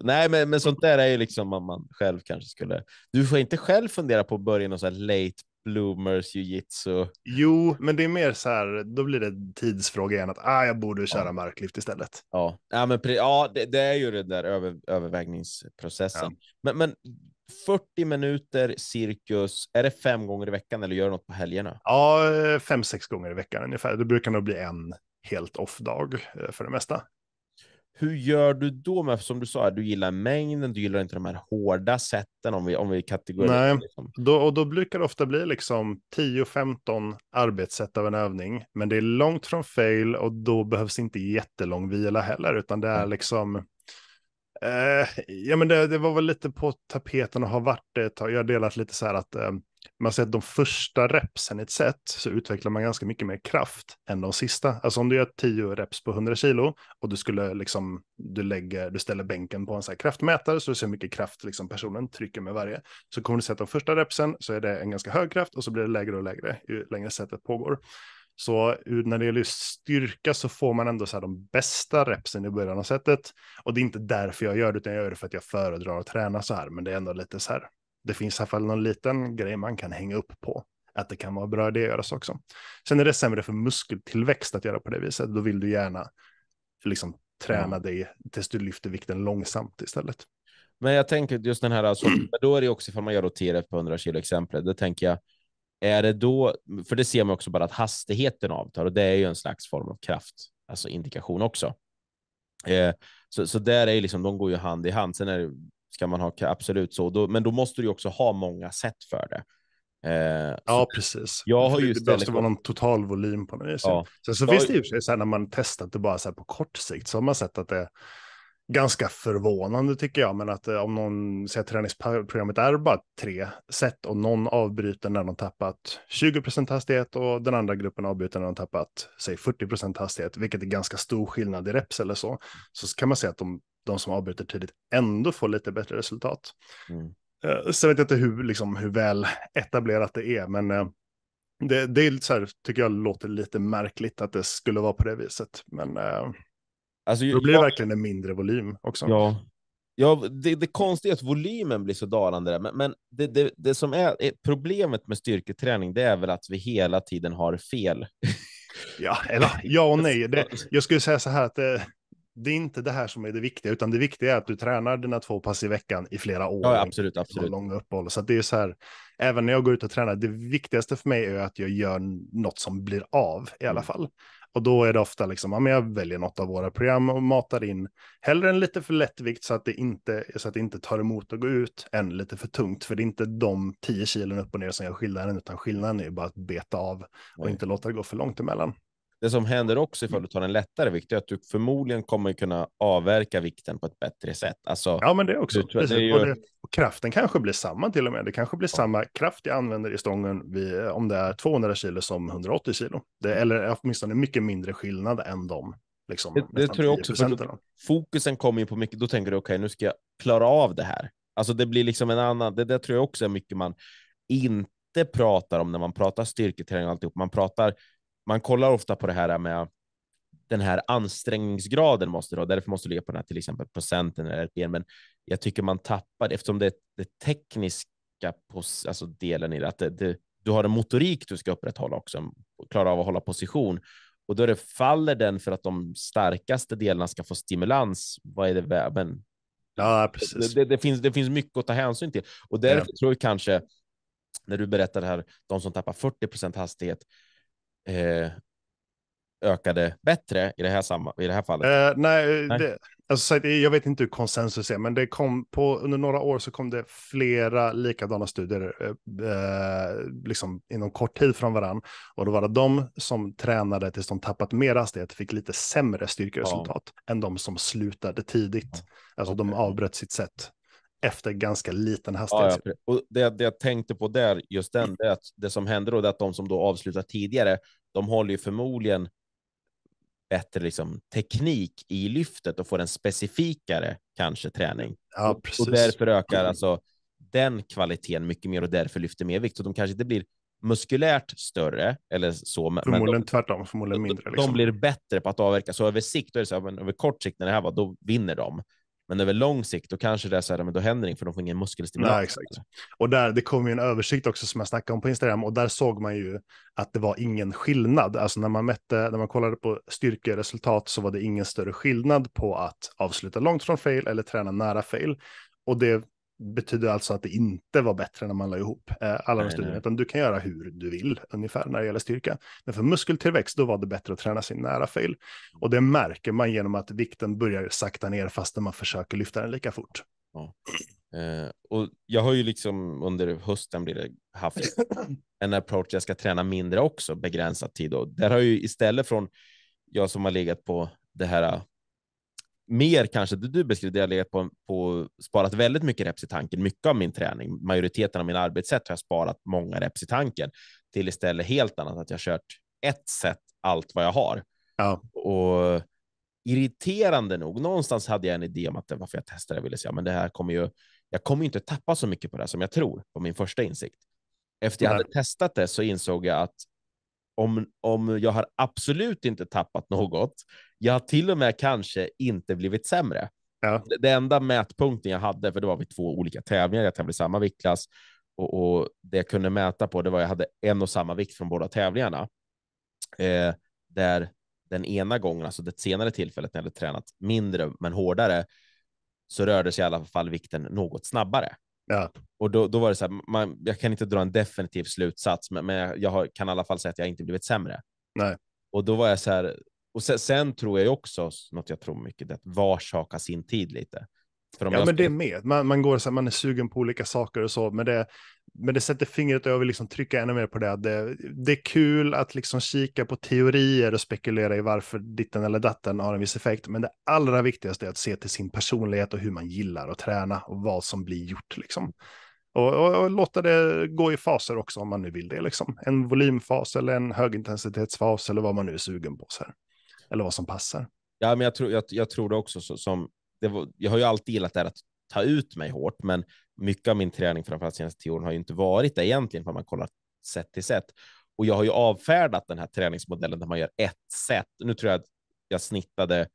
nej, men, men sånt där är ju liksom att man själv kanske skulle. Du får inte själv fundera på att börja någon så här late bloomers jujitsu. Jo, men det är mer så här, då blir det tidsfråga igen att ah, jag borde köra ja. marklyft istället. Ja, ja men ja, det, det är ju den där över, övervägningsprocessen. Ja. Men, men 40 minuter cirkus, är det fem gånger i veckan eller gör du något på helgerna? Ja, fem, sex gånger i veckan ungefär. Det brukar nog bli en helt off-dag eh, för det mesta. Hur gör du då? Med, som du sa, du gillar mängden, du gillar inte de här hårda sätten om vi, om vi kategoriserar. Nej, liksom. då, och då brukar det ofta bli liksom 10-15 arbetssätt av en övning. Men det är långt från fail och då behövs inte jättelång vila heller, utan det är liksom eh, ja, men det, det, var väl lite på tapeten och har varit det ett tag. Jag har delat lite så här att eh, man ser att de första repsen i ett set så utvecklar man ganska mycket mer kraft än de sista. Alltså om du gör 10 reps på 100 kilo och du skulle liksom, du lägger, du ställer bänken på en sån här kraftmätare så du ser hur mycket kraft liksom personen trycker med varje. Så kommer du se att de första repsen så är det en ganska hög kraft och så blir det lägre och lägre ju längre setet pågår. Så när det gäller styrka så får man ändå så här de bästa repsen i början av setet. Och det är inte därför jag gör det, utan jag gör det för att jag föredrar att träna så här. Men det är ändå lite så här, det finns i alla fall någon liten grej man kan hänga upp på. Att det kan vara bra det göras också. Sen är det sämre för muskeltillväxt att göra på det viset. Då vill du gärna liksom träna dig tills du lyfter vikten långsamt istället. Men jag tänker just den här, alltså, då är det också ifall man gör roterat på 100 kilo Exempel, då tänker jag, är det då, för det ser man också bara att hastigheten avtar och det är ju en slags form av kraft, alltså indikation också. Eh, så, så där är liksom, de går ju hand i hand. Sen är det ska man ha absolut så, då, men då måste du också ha många sätt för det. Eh, ja, precis. Jag har ju det måste vara någon total volym på något vis. Ja. Sen så, så finns det ju sig så här, när man testat det bara så här på kort sikt så har man sett att det är ganska förvånande tycker jag, men att eh, om någon säger träningsprogrammet är bara tre sätt och någon avbryter när de tappat 20 hastighet och den andra gruppen avbryter när de tappat säg 40 hastighet, vilket är ganska stor skillnad i reps eller så, så kan man säga att de de som avbryter tidigt ändå får lite bättre resultat. Mm. Eh, sen vet jag inte hur, liksom, hur väl etablerat det är, men eh, det, det är så här, tycker jag låter lite märkligt att det skulle vara på det viset. Men eh, alltså, då blir jag, det verkligen en mindre volym också. Ja, ja det, det konstiga är att volymen blir så dalande, men, men det, det, det som är problemet med styrketräning, det är väl att vi hela tiden har fel. Ja, eller ja och nej. Det, jag skulle säga så här att det, det är inte det här som är det viktiga, utan det viktiga är att du tränar dina två pass i veckan i flera år. Ja, absolut, absolut. Långa uppehåll. Så det är så här, även när jag går ut och tränar, det viktigaste för mig är att jag gör något som blir av i alla mm. fall. Och då är det ofta liksom, ja, men jag väljer något av våra program och matar in hellre en lite för lättvikt så att det inte, så att det inte tar emot att gå ut, än lite för tungt. För det är inte de tio kilon upp och ner som gör skillnaden, utan skillnaden är ju bara att beta av och Nej. inte låta det gå för långt emellan. Det som händer också ifall mm. du tar en lättare vikt är att du förmodligen kommer kunna avverka vikten på ett bättre sätt. Alltså, ja, men det också. Du, det ju... och, det, och, kraften kanske blir samma till och med. Det kanske blir ja. samma kraft jag använder i stången vid, eh, om det är 200 kilo som 180 kilo. Det, eller åtminstone mycket mindre skillnad än dem. Liksom, det, det tror jag också. fokusen kommer ju på mycket, då tänker du okej, okay, nu ska jag klara av det här. Alltså det blir liksom en annan, det, det tror jag också är mycket man inte pratar om när man pratar styrketräning och alltihop. Man pratar man kollar ofta på det här med den här ansträngningsgraden måste du ha. Därför måste du ligga på den här till exempel procenten eller RPM. Men jag tycker man tappar, eftersom det, är det tekniska pos, alltså delen i det, att det, det, du har en motorik du ska upprätthålla också, klara av att hålla position. Och då det, faller den för att de starkaste delarna ska få stimulans. Vad är det? Men, ja, precis. Det, det, finns, det finns mycket att ta hänsyn till. Och därför ja. tror jag kanske, när du berättar det här, de som tappar 40 hastighet, Eh, ökade bättre i det här, samma, i det här fallet? Eh, nej, nej. Det, alltså, jag vet inte hur konsensus är, men det kom på, under några år så kom det flera likadana studier eh, eh, liksom inom kort tid från varann. Och då var det de som tränade tills de tappat mer hastighet fick lite sämre styrkeresultat ja. än de som slutade tidigt. Ja. Alltså okay. de avbröt sitt sätt efter ganska liten hastighet. Ja, ja. Och det, det, jag tänkte på där, just den, det, att det som händer då, det är att de som då avslutar tidigare, de håller ju förmodligen bättre liksom, teknik i lyftet och får en specifikare kanske träning. Ja, precis. Och därför ökar mm. alltså den kvaliteten mycket mer och därför lyfter mer vikt. Så de kanske inte blir muskulärt större eller så. Men förmodligen de, tvärtom, förmodligen mindre. Liksom. De blir bättre på att avverka. Så över sikt, då är det så över kort sikt när det här var, då vinner de. Men över lång sikt, då kanske det är så här, men då händer inget för de får ingen muskelstimulans. Nej, exakt. Och där, det kom ju en översikt också som jag snackade om på Instagram och där såg man ju att det var ingen skillnad. Alltså när man mätte, när man kollade på styrkeresultat så var det ingen större skillnad på att avsluta långt från fail eller träna nära fail. Och det betyder alltså att det inte var bättre när man la ihop eh, alla de studierna, utan du kan göra hur du vill ungefär när det gäller styrka. Men för muskeltillväxt, då var det bättre att träna sin nära fail. Och det märker man genom att vikten börjar sakta ner fastän man försöker lyfta den lika fort. Ja. Eh, och jag har ju liksom under hösten blir det haft en approach jag ska träna mindre också, begränsad tid. Och där har ju istället från jag som har legat på det här mer kanske det du beskrev, har legat på, på sparat väldigt mycket reps i tanken. Mycket av min träning, majoriteten av mina arbetssätt har jag sparat många reps i tanken till istället helt annat att jag kört ett sätt allt vad jag har. Ja. Och irriterande nog, någonstans hade jag en idé om att det, varför jag testade, jag ville säga, men det här kommer ju, jag kommer inte tappa så mycket på det här som jag tror på min första insikt. Efter jag Nej. hade testat det så insåg jag att om, om jag har absolut inte tappat något, jag har till och med kanske inte blivit sämre. Ja. Det enda mätpunkten jag hade, för det var vid två olika tävlingar, jag tävlade i samma viktklass, och, och, det jag kunde mäta på det var jag hade en och samma vikt från båda tävlingarna. Eh, där den ena gången, alltså det senare tillfället när jag hade tränat mindre men hårdare, så rörde sig i alla fall vikten något snabbare. Ja. Och då, då var det så här, man, jag kan inte dra en definitiv slutsats, men, men jag, jag, kan i alla fall säga att jag inte blivit sämre. Nej. Och då var jag så här, och sen, sen, tror jag också, något jag tror mycket, att var sak har sin tid lite. ja, men det är med. Man, man går så här, man är sugen på olika saker och så, men det, men det sätter fingret, och jag vill liksom trycka ännu mer på det. det. Det är kul att liksom kika på teorier och spekulera i varför ditten eller datten har en viss effekt, men det allra viktigaste är att se till sin personlighet och hur man gillar att träna och vad som blir gjort liksom. Och, och, och, låta det gå i faser också om man nu vill det. Liksom. En volymfas eller en högintensitetsfas eller vad man nu är sugen på. Så här eller vad som passar. Ja, men jag tror, jag, jag tror det också. Så, som, det var, jag har ju alltid gillat det här att ta ut mig hårt, men mycket av min träning, framförallt senaste tio åren, har ju inte varit det egentligen, om man kollar sätt till sätt. Och jag har ju avfärdat den här träningsmodellen där man gör ett sätt. Nu tror jag att jag snittade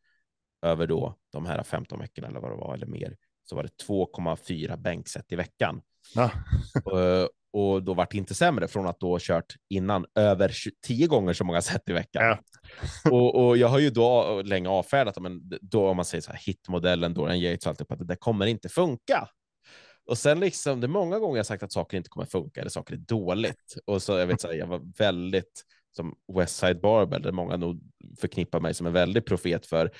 över då de här 15 veckorna eller vad det var eller mer, så var det 2,4 bänkset i veckan. Ja. och, och då vart det inte sämre från att då kört innan över 10 gånger så många set i veckan. Ja. Och, och, jag har ju då länge avfärdat, men då om man säger så här, hitmodellen, Dorian Yates och allt det, det kommer inte funka. Och sen liksom, det är många gånger jag sagt att saker inte kommer funka eller saker är dåligt. Och så jag vet så här, jag var väldigt som West Side Barbell, där många nog förknippar mig som en väldig profet för,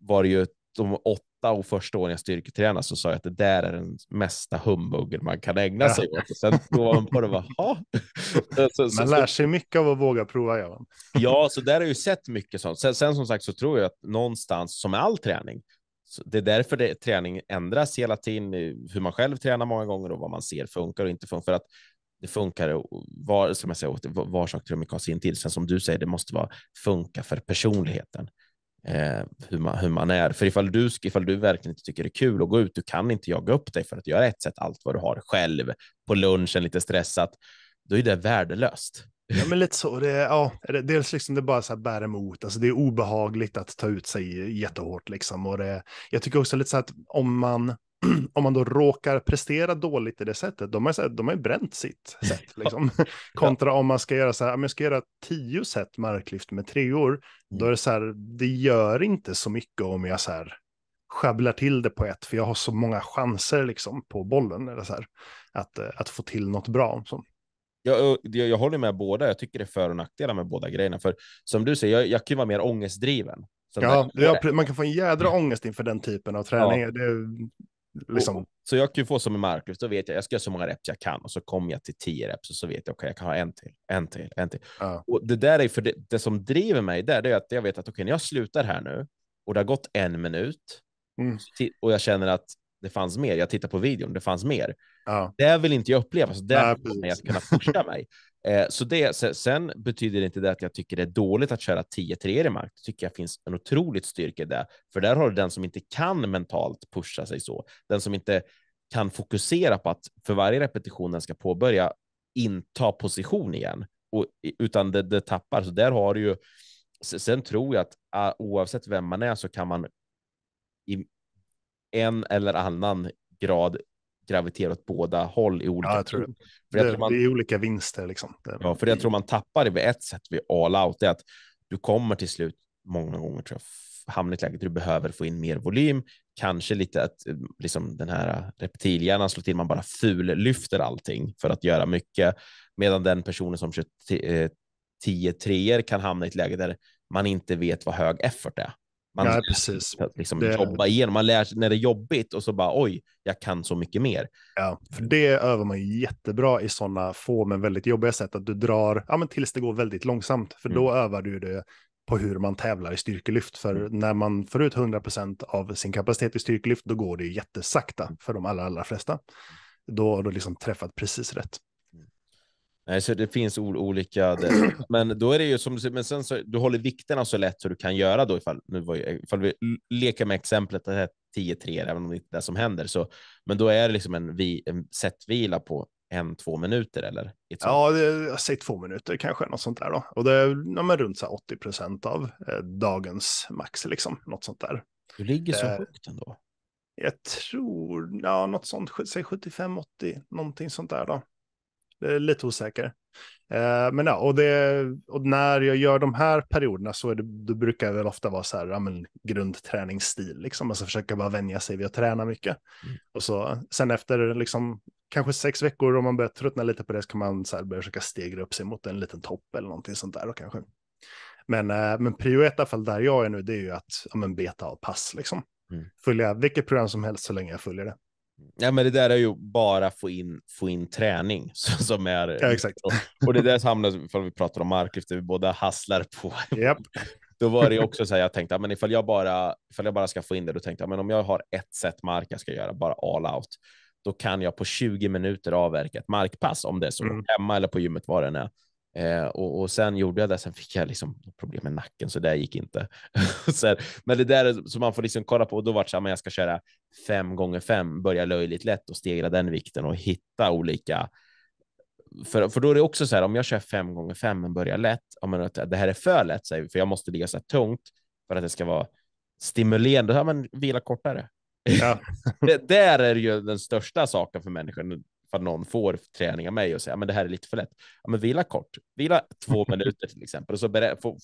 var det ju de åtta fatta och första året jag styrketränade så sa jag att det där är den mesta humbuggen man kan ägna sig åt. Och sen går man på det och bara, ja. Man lär sig mycket av att våga prova. Även. Ja, så där har jag ju sett mycket sånt. Sen, sen som sagt så tror jag att någonstans, som med all träning, det är därför det, träning ändras hela tiden, hur man själv tränar många gånger och vad man ser funkar och inte funkar. För att det funkar var, som jag säger, var sak till och med sin tid. Sen som du säger, det måste vara funka för personligheten eh, hur, man, hur man är. För ifall du, ifall du verkligen inte tycker det är kul att gå ut, du kan inte jaga upp dig för att göra ett sätt allt vad du har själv på lunchen, lite stressat, då är det värdelöst. Ja, men lite så. Det, är, ja, dels liksom det bara så här bär emot. Alltså det är obehagligt att ta ut sig jättehårt liksom. Och det, jag tycker också lite så att om man om man då råkar prestera dåligt i det sättet, de har, de har ju bränt sitt sätt. Liksom. Kontra om man ska göra så här, om jag ska göra tio set marklyft med treor, då är mm. det så här, det gör inte så mycket om jag så här sjabblar till det på ett, för jag har så många chanser liksom på bollen, eller så här, att, eh, att få till något bra. Så. Jag, jag, jag, håller med båda. Jag tycker det är för och nackdelar med båda grejerna. För som du säger, jag, jag kan ju vara mer ångestdriven. Ja, ja, man kan få en jädra ångest inför den typen av träning. Ja. Det, Liksom. så jag kan ju få som med Marcus, då vet jag jag ska göra så många reps jag kan och så kommer jag till tio reps och så vet jag okej, okay, jag kan ha en till, en till, en till. Ja. Och det där är för det, det, som driver mig där, det är att jag vet att okej, okay, när jag slutar här nu och det har gått en minut mm. och jag känner att det fanns mer, jag tittar på videon, det fanns mer. Ja. Det vill inte jag uppleva, så där kommer jag att kunna pusha mig. Eh, så det, sen, sen betyder det inte det att jag tycker det är dåligt att köra 10-3 i mark. Det tycker jag finns en otroligt styrka där, för där har du den som inte kan mentalt pusha sig så, den som inte kan fokusera på att för varje repetition den ska påbörja inta position igen, och, utan det, det tappar. Så där har du ju. Sen tror jag att ah, oavsett vem man är så kan man i en eller annan grad graviterar åt båda håll i olika... Ja, jag tror det. För det, jag tror man, det är olika vinster liksom. Ja, för jag tror man tappar det vid ett sätt vid all out, det är att du kommer till slut många gånger tror jag hamna i ett läge där du behöver få in mer volym, kanske lite att eh, liksom den här reptilhjärnan slår till, man bara ful lyfter allting för att göra mycket, medan den personen som kör 10 eh, treor kan hamna i ett läge där man inte vet vad hög effort är. Man ja, precis. Liksom det... jobba igenom, man lär sig när det är jobbigt och så bara oj, jag kan så mycket mer. Ja, för det övar man ju jättebra i sådana få men väldigt jobbiga sätt att du drar, ja men tills det går väldigt långsamt, för mm. då övar du det på hur man tävlar i styrkelyft. För mm. när man får ut 100% av sin kapacitet i styrkelyft, då går det jättesakta mm. för de allra, allra flesta. Då har du liksom träffat precis rätt. Nej, så det finns olika. Det. Men då är det ju som du säger. men sen så, du håller vikterna så lätt så du kan göra då ifall, nu var, ifall vi leker med exemplet det här 10-3, även om det är det som händer. Så, men då är det liksom en, vi, en sättvila på en, två minuter eller? Ja, säg två minuter kanske, något sånt där då. Och det är ja, runt så 80 av eh, dagens max, liksom, något sånt där. Du ligger så eh, högt ändå. Jag tror, ja, något sånt, säg 75-80, någonting sånt där då. Eh, lite osäker. Eh, men ja, och, det, och, när jag gör de här perioderna så är det, då brukar jag väl ofta vara så här, ja men grundträningsstil liksom, alltså försöka bara vänja sig vid att träna mycket. Mm. Och så sen efter liksom kanske sex veckor om man börjar tröttna lite på det så kan man så här börja försöka stegra upp sig mot en liten topp eller någonting sånt där och kanske. Men, eh, men prio ett i alla fall där jag är nu, det är ju att ja, men beta av pass liksom. Mm. Följa vilket program som helst så länge jag följer det. Ja, men det där är ju bara få in, få in träning som är. Ja, exakt. Och det där hamnar, ifall vi pratar om marklyft, där vi båda hasslar på. Yep. Då var det också så här, jag tänkte, men ifall jag bara, ifall jag bara ska få in det, då tänkte jag, men om jag har ett sätt mark jag ska göra, bara all out, då kan jag på 20 minuter avverka ett markpass, om det är så, mm. hemma eller på gymmet, var det är. Eh, och, och, sen gjorde jag det, sen fick jag liksom problem med nacken, så det gick inte. sen, men det där som man får liksom kolla på, och då var det så att jag ska köra fem gånger fem, börja löjligt lätt och stegra den vikten och hitta olika. För, för då är det också så här, om jag kör fem gånger fem men börjar lätt, men, det här är för lätt, säger vi, för jag måste ligga så här tungt för att det ska vara stimulerande. Då har man vila kortare. Ja. det, där är ju den största saken för människan, ifall någon får träning av mig och säger, men det här är lite för lätt. Ja, men vila kort, vila två minuter till exempel, och så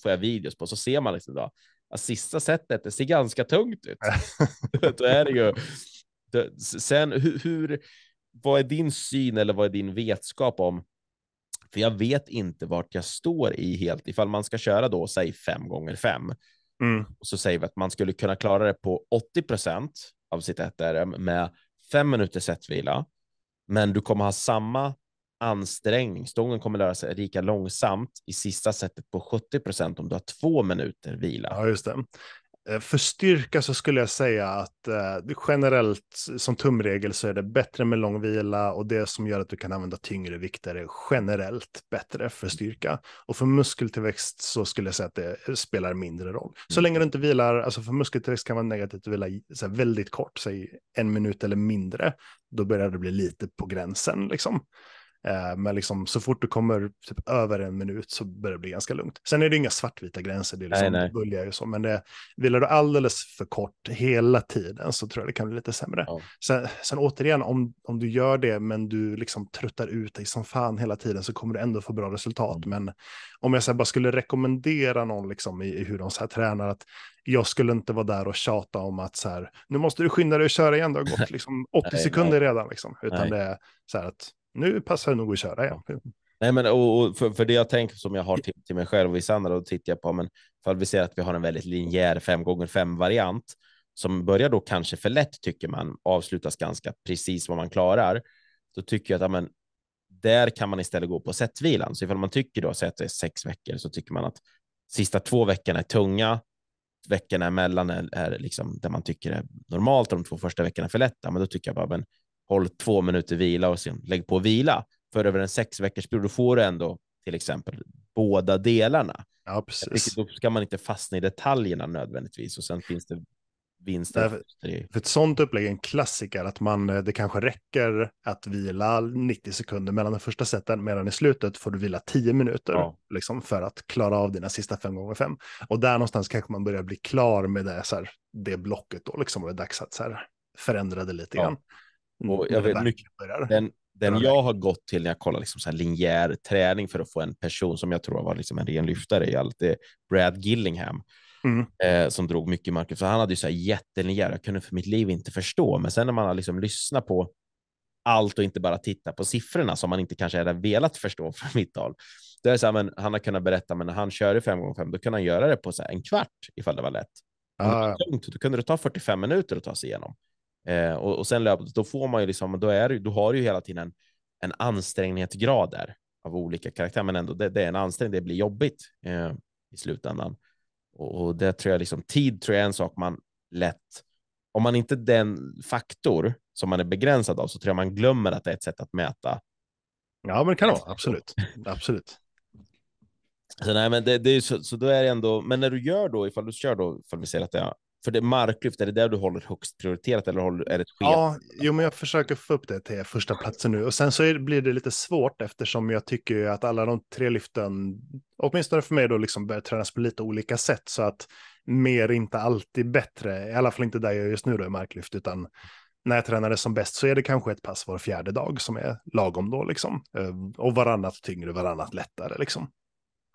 får jag videos på, så ser man liksom då, att sista setet, det ser ganska tungt ut. då är det ju. Sen hur, hur, vad är din syn eller vad är din vetskap om för jag vet inte vart jag står i helt. Ifall man ska köra då, säg fem gånger fem, mm. så säger vi att man skulle kunna klara det på 80 procent av sitt 1RM med fem minuters sättvila men du kommer ha samma ansträngning. Stången kommer röra sig lika långsamt i sista sättet på 70 procent om du har två minuter vila. Ja, just det. Eh, för styrka så skulle jag säga att eh, generellt som tumregel så är det bättre med lång vila och det som gör att du kan använda tyngre vikter är generellt bättre för mm. styrka. Och för muskeltillväxt så skulle jag säga att det eh, spelar mindre roll. Så mm. länge du inte vilar, alltså för muskeltillväxt kan vara negativt att vila här, väldigt kort, säg en minut eller mindre, då börjar det bli lite på gränsen liksom. Eh, men liksom, så fort du kommer typ över en minut så börjar det bli ganska lugnt. Sen är det inga svartvita gränser, det är liksom nej, och så. Men det, vilar du alldeles för kort hela tiden så tror jag det kan bli lite sämre. Ja. Sen, sen, återigen, om, om du gör det men du liksom tröttar ut dig som fan hela tiden så kommer du ändå få bra resultat. Mm. Men om jag så bara skulle rekommendera någon liksom i, i hur de så här tränar att jag skulle inte vara där och tjata om att så här, nu måste du skynda dig och köra igen, det har gått liksom 80 nej, sekunder redan. Liksom. Utan det är så här att nu passar det nog att köra igen. Nej, men och, och för, för, det jag tänker som jag har till, till mig själv och vissa andra, då tittar jag på, men ifall vi ser att vi har en väldigt linjär 5 gånger 5 variant som börjar då kanske för lätt tycker man, avslutas ganska precis vad man klarar, då tycker jag att amen, där kan man istället gå på setvilan. Så ifall man tycker då, att det är sex veckor, så tycker man att sista två veckorna är tunga, veckorna emellan är, är liksom där man tycker är normalt, och de två första veckorna är för lätta, men då tycker jag bara, men håll två minuter vila och sen lägg på vila. För över en sex veckors period får du ändå till exempel båda delarna. Ja, precis. Då ska man inte fastna i detaljerna nödvändigtvis och sen finns det vinster. Därför, för ett sånt upplägg är en klassiker, att man, eh, det kanske räcker att vila 90 sekunder mellan den första seten, medan i slutet får du vila 10 minuter ja. liksom, för att klara av dina sista fem gånger fem. Och där någonstans kanske man börjar bli klar med det, så här, det blocket då, liksom, och det är dags att så här, förändra det lite ja. grann. Mm. Och jag vet, den, den jag har gått till när jag kollar liksom så här linjär träning för att få en person som jag tror var liksom en ren lyftare är alltid Brad Gillingham. Mm. Eh, som drog mycket marken. För han hade ju så här jättelinjär, jag kunde för mitt liv inte förstå. Men sen när man har liksom lyssnat på allt och inte bara tittat på siffrorna som man inte kanske hade velat förstå från mitt håll. Det är så här, men han har kunnat berätta, men när han körde 5 gånger 5 då kunde han göra det på så en kvart ifall det var lätt. Ah. Lugnt, då kunde det ta 45 minuter att ta sig igenom. Eh, och, och sen löpet, då får man ju liksom, då, är, då har du ju hela tiden en, en ansträngningsgrad där av olika karaktär, men ändå det, det är en ansträngning, det blir jobbigt eh, i slutändan. Och, och, det tror jag liksom, tid tror jag är en sak man lätt, om man inte den faktor som man är begränsad av så tror jag man glömmer att det är ett sätt att mäta. Ja, men det kan vara, absolut. absolut. Så, nej, men det, det är så, så då är det ändå, men när du gör då, ifall du kör då, ifall vi säger att det är för det marklyft, är det där du håller högst prioriterat eller håller, är det ett sket? Ja, jo, men jag försöker få upp det till första platsen nu och sen så är, blir det lite svårt eftersom jag tycker ju att alla de tre lyften, åtminstone för mig då, liksom börjar tränas på lite olika sätt så att mer inte alltid bättre, i alla fall inte där jag är just nu då i marklyft, utan när jag tränar det som bäst så är det kanske ett pass var fjärde dag som är lagom då liksom. Eh, och varannat tyngre, varannat lättare liksom.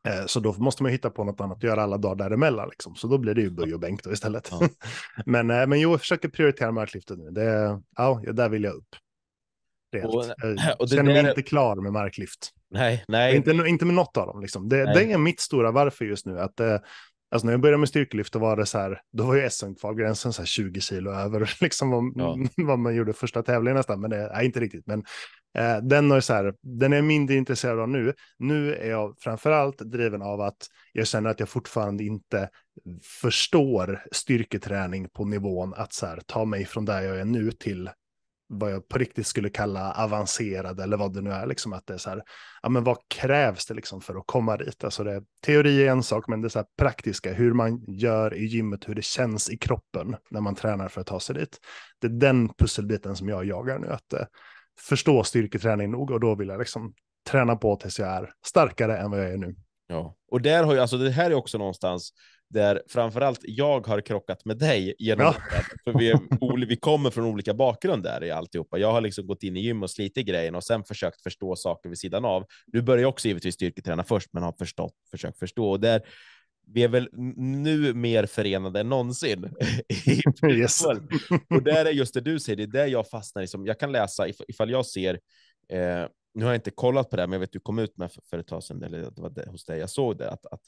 Eh, så då måste man hitta på något annat att göra alla dagar däremellan. Liksom. Så då blir det ju böj och bänk då istället. Ja. men, eh, men jo, jag försöker prioritera marklyftet nu. Det, ja, där vill jag upp. Rent. Och, jag känner mig där... inte klar med marklyft. Nej, nej. Inte, inte med något av dem. Liksom. Det, det, är mitt stora varför just nu. Att, eh, alltså när jag började med styrkelyft, då var det så här, då var ju SM-kvalgränsen så här 20 kilo över liksom, vad, ja. vad man gjorde första tävlingen nästan. Men det är inte riktigt. Men Eh, den, är så här, den är jag mindre intresserad av nu. Nu är jag framförallt driven av att jag känner att jag fortfarande inte förstår styrketräning på nivån att så här, ta mig från där jag är nu till vad jag på riktigt skulle kalla avancerad eller vad det nu är, liksom att det är så här, ja men vad krävs det liksom för att komma dit? Alltså det, teori är en sak, men det är så här praktiska, hur man gör i gymmet, hur det känns i kroppen när man tränar för att ta sig dit. Det är den pusselbiten som jag jagar nu, att eh, förstå styrketräning nog och då vill jag liksom träna på tills jag är starkare än vad jag är nu. Ja, och där har ju, alltså det här är också någonstans där framförallt jag har krockat med dig genom ja. för vi, är, vi kommer från olika bakgrund där i alltihopa. Jag har liksom gått in i gym och slitit grejen och sen försökt förstå saker vid sidan av. Du började också givetvis styrketräna först, men har förstått, försökt förstå. Och där vi är väl nu mer förenade än någonsin. yes. Och där är just det du säger, det är där jag fastnar. Liksom. Jag kan läsa if ifall jag ser, eh, nu har jag inte kollat på det, men jag vet du kom ut med för, ett tag sedan, eller det var det, hos dig jag såg det, att, att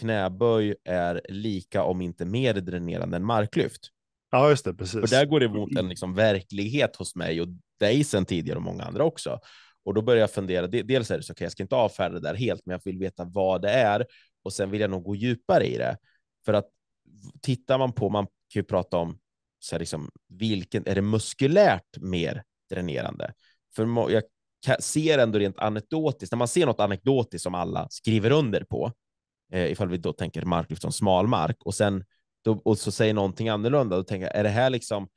knäböj är lika, om inte mer dränerande än marklyft. Ja, just det, precis. Och där går det mot en mm. liksom, verklighet hos mig och dig sedan tidigare och många andra också. Och då börjar jag fundera, dels är det så, okay, jag ska inte avfärda det där helt, men jag vill veta vad det är och sen vill jag nog gå djupare i det. För att tittar man på, man kan ju prata om så här liksom, vilken, är det muskulärt mer dränerande? För jag ser ändå rent anekdotiskt, när man ser något anekdotiskt som alla skriver under på, eh, ifall vi då tänker marklyft som smalmark, och sen då, och så säger någonting annorlunda, då tänker jag, är det här liksom,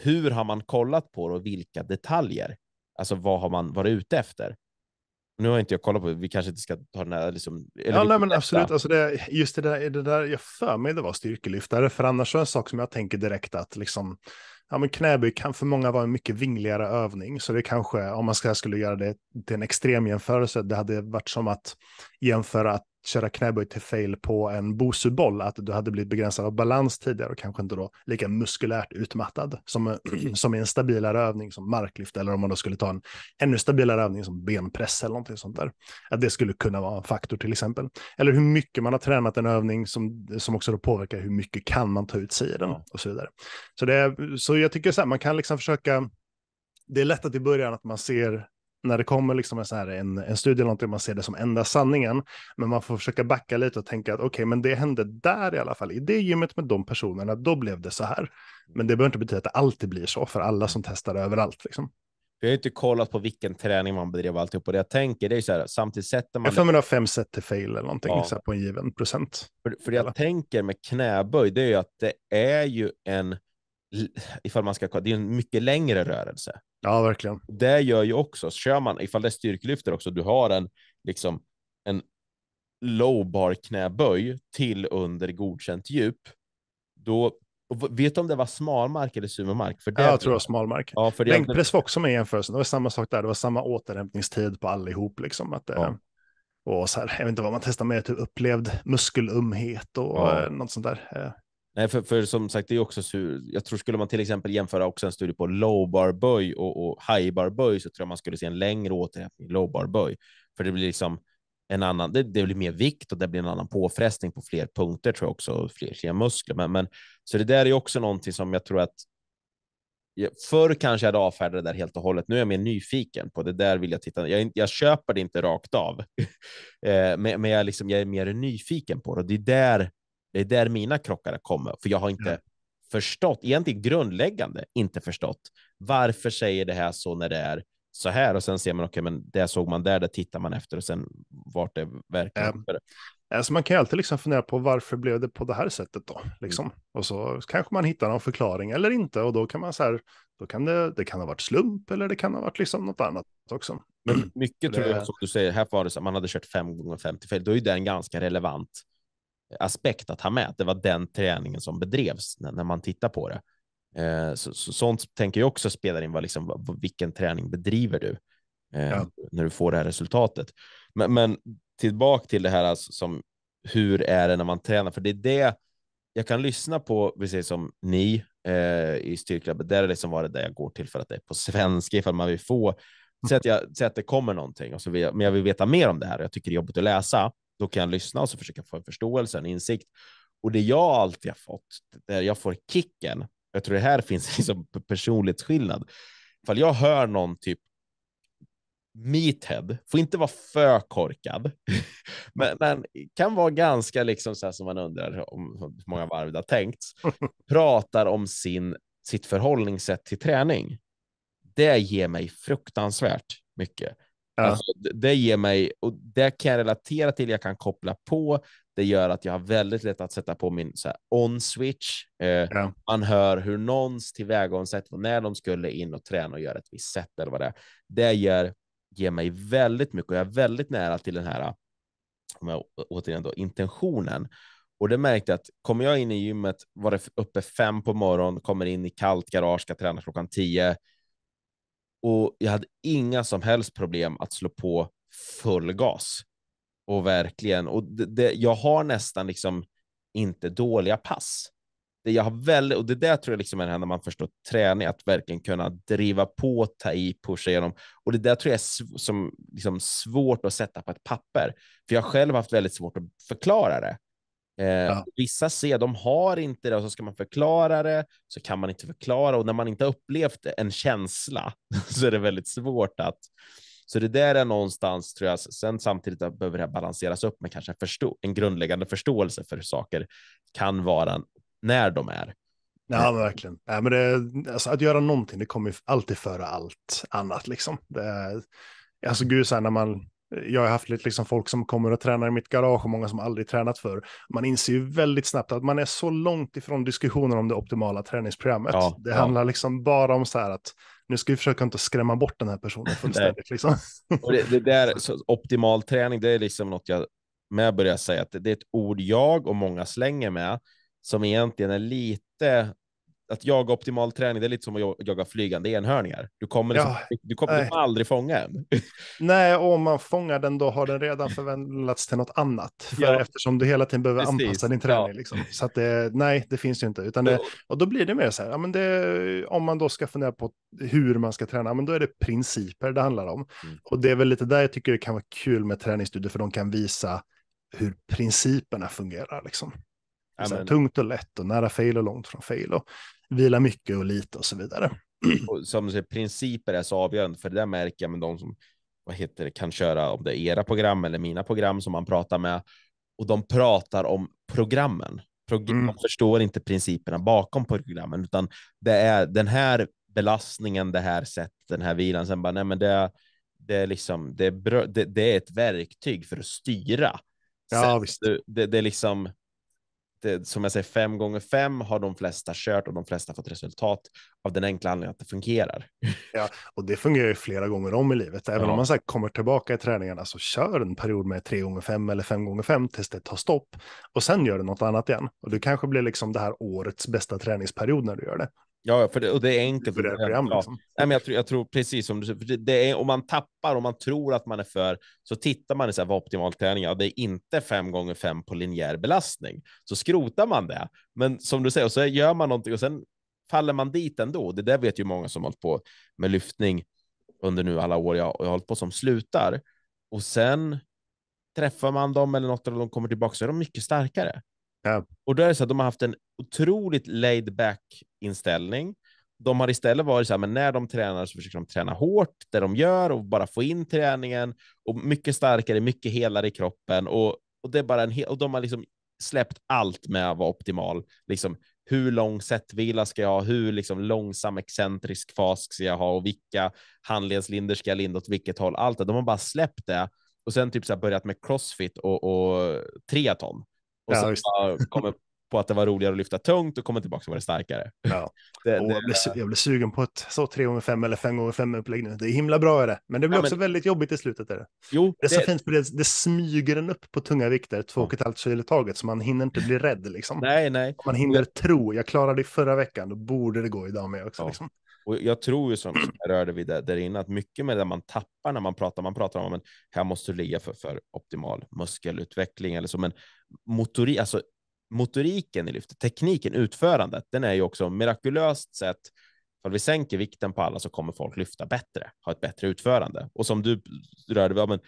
hur har man kollat på det och vilka detaljer? Alltså vad har man varit ute efter? nu har inte jag kollat på, vi kanske inte ska ta den här liksom, Ja, nej, men absolut, alltså det, just det där, det där, jag för mig det var styrkelyftare, för annars är det en sak som jag tänker direkt att liksom, ja men knäböj kan för många vara en mycket vingligare övning, så det kanske, om man ska, skulle göra det till en extrem jämförelse, det hade varit som att jämföra att köra knäböj till fail på en bosuboll, att du hade blivit begränsad av balans tidigare och kanske inte då lika muskulärt utmattad som, eh, som i en stabilare övning som marklyft eller om man då skulle ta en ännu stabilare övning som benpress eller någonting sånt där. Att det skulle kunna vara en faktor till exempel. Eller hur mycket man har tränat en övning som, som också då påverkar hur mycket kan man ta ut sig och så vidare. Så, det, så jag tycker så här, man kan liksom försöka det är lätt att i början att man ser när det kommer liksom en, så här, en, en studie eller någonting, man ser det som enda sanningen, men man får försöka backa lite och tänka att okej, okay, men det hände där i alla fall, i det gymmet med de personerna, då blev det så här. Men det behöver inte betyda att det alltid blir så för alla som testar överallt. Liksom. Vi har inte kollat på vilken träning man bedrev alltihop och det jag tänker det är så här, samtidigt sätter man... Jag får det... fem set till fail eller någonting ja. så liksom, på en given procent. För, för det jag eller? tänker med knäböj, det är ju att det är ju en ifall man ska, det är en mycket längre rörelse. Ja, verkligen. Det gör ju också, kör man, ifall det är styrkelyfter också, du har en, liksom, en low bar knäböj till under godkänt djup, då Vet du om det var smalmark eller sumomark? För det ja, jag tror det var smalmark. Ja, för det. Bänkpress var också med i jämförelsen. Det var samma sak där. Det var samma återhämtningstid på allihop. Liksom, att, eh, ja. Och så här, jag vet inte vad man testar med, typ upplevd muskelumhet och ja. Eh, något sånt där. Eh. Nej, för, för, som sagt, det är också sur. Jag tror skulle man till exempel jämföra också en studie på low bar böj och, och high bar böj så tror jag man skulle se en längre återhämtning low bar böj, för det blir liksom en annan. Det, det, blir mer vikt och det blir en annan påfrestning på fler punkter tror jag också, fler, fler muskler. Men, men så det där är också någonting som jag tror att Förr kanske jag hade avfärdat det där helt och hållet. Nu är jag mer nyfiken på det där vill jag titta. Jag, jag köper det inte rakt av, eh, men, men jag, liksom, jag, är mer nyfiken på det. Det är där det är där mina krockar kommer, för jag har inte mm. förstått, egentligen grundläggande, inte förstått. Varför säger det här så när det är så här? Och sen ser man, okej, okay, men det såg man där, det tittar man efter och sen vart det verkar. Ehm, mm. Alltså man kan ju alltid liksom fundera på varför blev det på det här sättet då? Mm. Liksom. Och så kanske man hittar någon förklaring eller inte. Och då kan man så här, då kan det, det kan ha varit slump eller det kan ha varit liksom något annat också. Men mycket det... tror jag, som du säger, här var det så att man hade kört fem gånger 50 fel. Då är den ganska relevant aspekt att ha med, att det var den träningen som bedrevs när, när man tittar på det. Eh, så, så, sånt tänker jag också spelar in, vad, liksom, vad, vilken träning bedriver du eh, ja. när du får det här resultatet? Men, men tillbaka till det här alltså, som hur är det när man tränar? För det är det jag kan lyssna på, vi säger som ni eh, i styrklubben, där är det liksom var det där jag går till för att det är på svenska ifall man vill få mm. Säg att, jag, säg att det kommer någonting, och så vill jag, men jag vill veta mer om det här och jag tycker det är jobbigt att läsa. Då kan jag lyssna och så försöka få en förståelse, en insikt. Och det jag alltid har fått, där jag får kicken, jag tror det här finns liksom personlighetsskillnad. Ifall jag hör någon typ meathead, får inte vara för korkad, men, men, kan vara ganska liksom så här som man undrar om hur många varv det har tänkts, pratar om sin, sitt förhållningssätt till träning. Det ger mig fruktansvärt mycket. Ja. Alltså, det ger mig, och det kan jag relatera till, jag kan koppla på. Det gör att jag har väldigt lätt att sätta på min on-switch. Eh, ja. Man hör hur någons tillvägagångssätt var när de skulle in och träna och göra ett visst sätt eller vad det är. Det ger, ger mig väldigt mycket och jag är väldigt nära till den här, om jag återigen då, intentionen. Och det märkte att kommer jag in i gymmet, var det uppe fem på morgonen, kommer in i kallt garage, ska träna klockan tio, och jag hade inga som helst problem att slå på full gas. Och verkligen, och det, det, jag har nästan liksom inte dåliga pass. Det jag har väldigt, och det där tror jag liksom är det här när man förstår träning, att verkligen kunna driva på, ta i, pusha igenom. Och det där tror jag är som, liksom svårt att sätta på ett papper, för jag själv har haft väldigt svårt att förklara det. Eh, ja. Vissa ser, de har inte det och så ska man förklara det, så kan man inte förklara och när man inte har upplevt en känsla så är det väldigt svårt att så det där är någonstans, tror jag, sen samtidigt behöver det balanseras upp med kanske en, förstå en grundläggande förståelse för hur saker kan vara när de är. Ja, eh. verkligen. Ja, men det, alltså, att göra någonting, det kommer alltid före allt annat. Liksom. Det, alltså, gud, så här, när man jag har haft lite liksom folk som kommer och tränar i mitt garage och många som aldrig tränat för. Man inser ju väldigt snabbt att man är så långt ifrån diskussionen om det optimala träningsprogrammet. Ja, det ja. handlar liksom bara om så här att nu ska vi försöka inte skrämma bort den här personen fullständigt. liksom. och det, det där, optimal träning, det är liksom något jag med börjar säga, att det, det är ett ord jag och många slänger med, som egentligen är lite att jaga optimal träning, det är lite som att jaga flygande enhörningar. Du kommer, liksom ja, du kommer nej. Liksom aldrig fånga en. Nej, och om man fångar den då har den redan förvandlats till något annat. För ja. Eftersom du hela tiden behöver Precis. anpassa din träning. Ja. Liksom. Så att det, nej, det finns ju inte. Utan det, och då blir det mer så här, ja, men det, om man då ska fundera på hur man ska träna, men då är det principer det handlar om. Mm. Och det är väl lite där jag tycker det kan vara kul med träningsstudier, för de kan visa hur principerna fungerar. Liksom. Amen. tungt och lätt och nära fail och långt från fail. Och vila mycket och lite och så vidare. Och som du säger, principer är så avgörande, för det där märker jag med de som vad heter det, kan köra, om det är era program eller mina program som man pratar med, och de pratar om programmen. Prog mm. Man förstår inte principerna bakom programmen, utan det är den här belastningen, det här sättet, den här vilan. Sen bara, nej men det, det, är, liksom, det, är, det, det är ett verktyg för att styra. Ja, Sen, visst. Det, det, är liksom, Eh, som jag säger, fem gånger fem har de flesta kört och de flesta fått resultat av den enkla anledningen att det fungerar. Ja, och det fungerar ju flera gånger om i livet. Även ja. om man så kommer tillbaka i träningarna så kör en period med tre gånger fem eller fem gånger fem tills det tar stopp och sen gör du något annat igen. Och du kanske blir liksom det här årets bästa träningsperiod när du gör det. Ja, för det, och det är enkelt. För det program, ja. liksom. Nej, men jag tror, jag, tror, precis som du säger, det är, om man tappar och man tror att man är för, så tittar man i så här, vad optimal träning ja, det är inte 5 gånger 5 på linjär belastning. Så skrotar man det. Men som du säger, och så gör man någonting och sen faller man dit ändå. Det där vet ju många som hållit på med lyftning under nu alla år jag, jag har hållit på som slutar. Och sen träffar man dem eller något och de kommer tillbaka så är de mycket starkare. Ja. Och då är det så att de har haft en otroligt laid back inställning. De har istället varit så här, men när de tränar så försöker de träna hårt, det de gör och bara få in träningen och mycket starkare, mycket helare i kroppen och, och det är bara en hel och de har liksom släppt allt med att vara optimal. Liksom, hur lång sättvila ska jag ha? Hur liksom, långsam excentrisk fas ska jag ha? Och vilka handledslinder ska jag linda åt vilket håll? Allt det. De har bara släppt det och sen typ så börjat med crossfit och, och triaton. Och ja, så kommer på att det var roligare att lyfta tungt och komma tillbaka och var det starkare. Ja. Det, det, jag, blir, jag blir sugen på ett så 3 gånger 5 eller 5 gånger 5 upplägg nu. Det är himla bra är det, men det blir ja, också men... väldigt jobbigt i slutet. Är det. Jo, det är så fint, för det, det smyger den upp på tunga vikter, två och ett halvt kilo taget, så man hinner inte bli rädd. Liksom. Nej, nej. Man hinner tro, jag klarade det förra veckan, då borde det gå idag med också. Ja. Liksom. Och jag tror ju som jag rörde vid där, där inne, att mycket med det man tappar när man pratar, man pratar om att här måste du ligga för, för optimal muskelutveckling eller så, men motori, alltså, motoriken i lyftet, tekniken, utförandet, den är ju också mirakulöst sett om vi sänker vikten på alla så kommer folk lyfta bättre, ha ett bättre utförande. Och som du rörde vid, men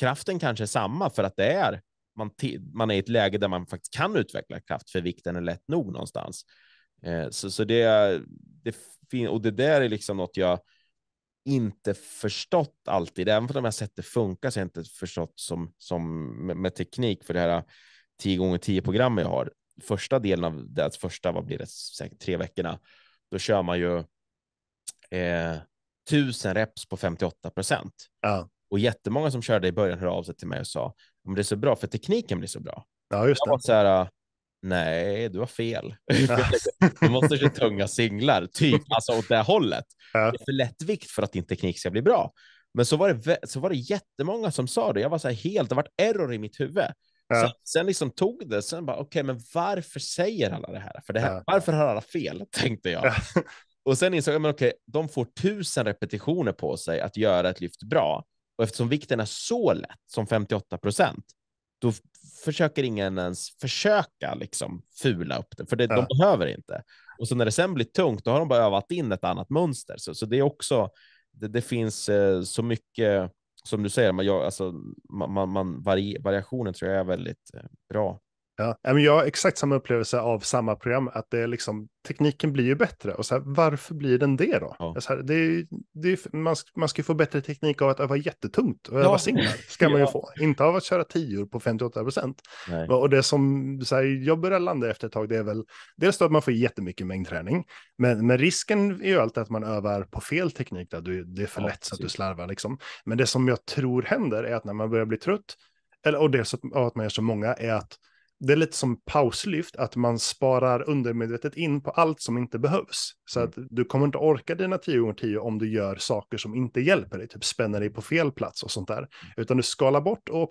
kraften kanske är samma för att det är man, man är i ett läge där man faktiskt kan utveckla kraft för vikten är lätt nog någonstans. Eh, så, så det, det och det där är liksom något jag inte förstått alltid. Även om jag sett det funka så har jag inte förstått som, som med, med teknik för det här 10 gånger 10 programmet jag har. Första delen av det, alltså första, vad blir det, säkert tre veckorna, då kör man ju eh, reps på 58 procent. Ja. Och jättemånga som körde i början hörde av sig till mig och sa, men det är så bra för tekniken blir så bra. Ja, just det. Jag var så här, nej, du har fel. du måste köra tunga singlar, typ, alltså åt det hållet. Det är för lättvikt för att din teknik ska bli bra. Men så var det, så var det jättemånga som sa det. Jag var så här helt, det var error i mitt huvud. Ja. Sen, sen liksom tog det, sen bara, okej, okay, men varför säger alla det här? För det här, ja. Varför har alla fel, tänkte jag. Och sen insåg jag, men okej, okay, de får tusen repetitioner på sig att göra ett lyft bra. Och eftersom vikten är så lätt, som 58 procent, då, försöker ingen ens försöka liksom fula upp det, för det, ja. de behöver inte. Och så när det sen blir tungt, då har de bara övat in ett annat mönster. Så, så det är också, det, det finns eh, så mycket, som du säger, man, jag, alltså, man, man, man vari, variationen tror jag är väldigt eh, bra. Ja, jag har exakt samma upplevelse av samma program, att det är liksom, tekniken blir ju bättre. Och så här, varför blir den det då? Ja. Så alltså här, det är, det är, man, man ska få bättre teknik av att öva jättetungt och öva ja. singlar. ska man ju ja. få. Inte av att köra tior på 58 procent. Och det som så här, jag börjar landa efter ett tag, det är väl dels då att man får jättemycket mängdträning, Men, men risken är ju alltid att man övar på fel teknik, där du, det är för lätt så att du slarvar. Liksom. Men det som jag tror händer är att när man börjar bli trött, eller, och dels att, att man gör så många, är att det är lite som pauslyft, att man sparar undermedvetet in på allt som inte behövs. Så mm. att du kommer inte orka dina 10 gånger 10 om du gör saker som inte hjälper dig, typ spänner dig på fel plats och sånt där. Mm. Utan du skalar bort och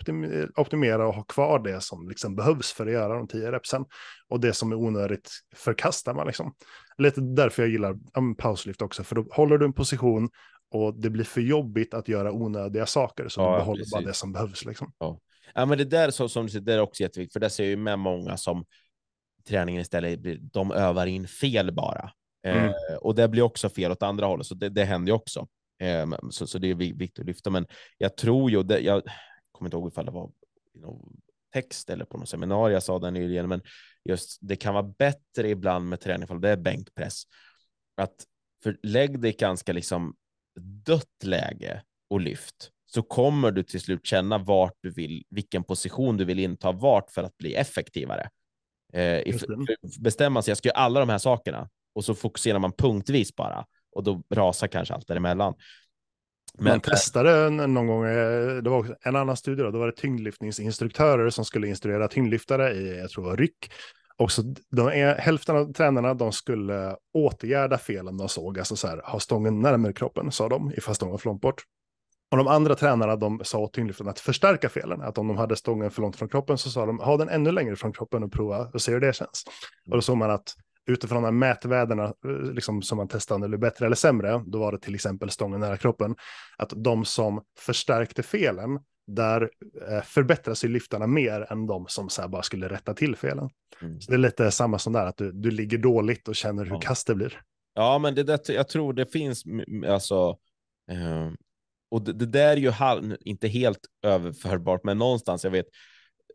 optimerar och har kvar det som liksom behövs för att göra de 10 repsen. Och det som är onödigt förkastar man liksom. Lite därför jag gillar ja, pauslyft också, för då håller du en position och det blir för jobbigt att göra onödiga saker, så ja, du behåller precis. bara det som behövs. Liksom. Ja. Ja, men det där så, som det är också jätteviktigt, för det ser jag ju med många som träningen istället, de övar in fel bara. Eh, mm. Eh, och det blir också fel åt andra hållet, så det, det händer ju också. Eh, så, så det är viktigt att lyfta, men jag tror ju, det, jag kommer inte ihåg ifall det var någon text eller på något seminarium jag sa det nyligen, men just det kan vara bättre ibland med träning, ifall det är bänkpress, att för lägg dig ganska liksom dött läge och lyft så kommer du till slut känna vart du vill, vilken position du vill inta vart för att bli effektivare. Eh, bestämma sig, jag ska göra alla de här sakerna och så fokuserar man punktvis bara och då rasar kanske allt däremellan. Men, man eh, testade någon gång, eh, det var en annan studie, då, då var det tyngdlyftningsinstruktörer som skulle instruera tyngdlyftare i, jag tror det var ryck. Och så de, hälften av tränarna de skulle åtgärda felen de såg, alltså så här, ha stången närmare kroppen, sa de, ifall stången flångt bort. Och de andra tränarna de sa åt tyngdlyftarna att förstärka felen. Att om de hade stången för långt från kroppen så sa de ha den ännu längre från kroppen och prova och se hur det känns. Mm. Och då såg man att utifrån de här mätvärdena eh, liksom, som man testade om det blev bättre eller sämre, då var det till exempel stången nära kroppen, att de som förstärkte felen, där eh, förbättras ju lyftarna mer än de som så bara skulle rätta till felen. Mm. Så det är lite samma som där, att du, du ligger dåligt och känner hur ja. kast det blir. Ja, men det, det, jag tror det finns, alltså, eh, och det, det, där är ju halv, inte helt överförbart, men någonstans, jag vet,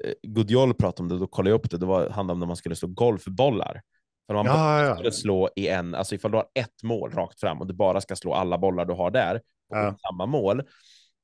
eh, Gudjol pratade om det, då kollade jag upp det, det var, handlade om när man skulle slå golfbollar. För man ja, ja. skulle slå i en, alltså ifall du har ett mål rakt fram och du bara ska slå alla bollar du har där på ja. samma mål,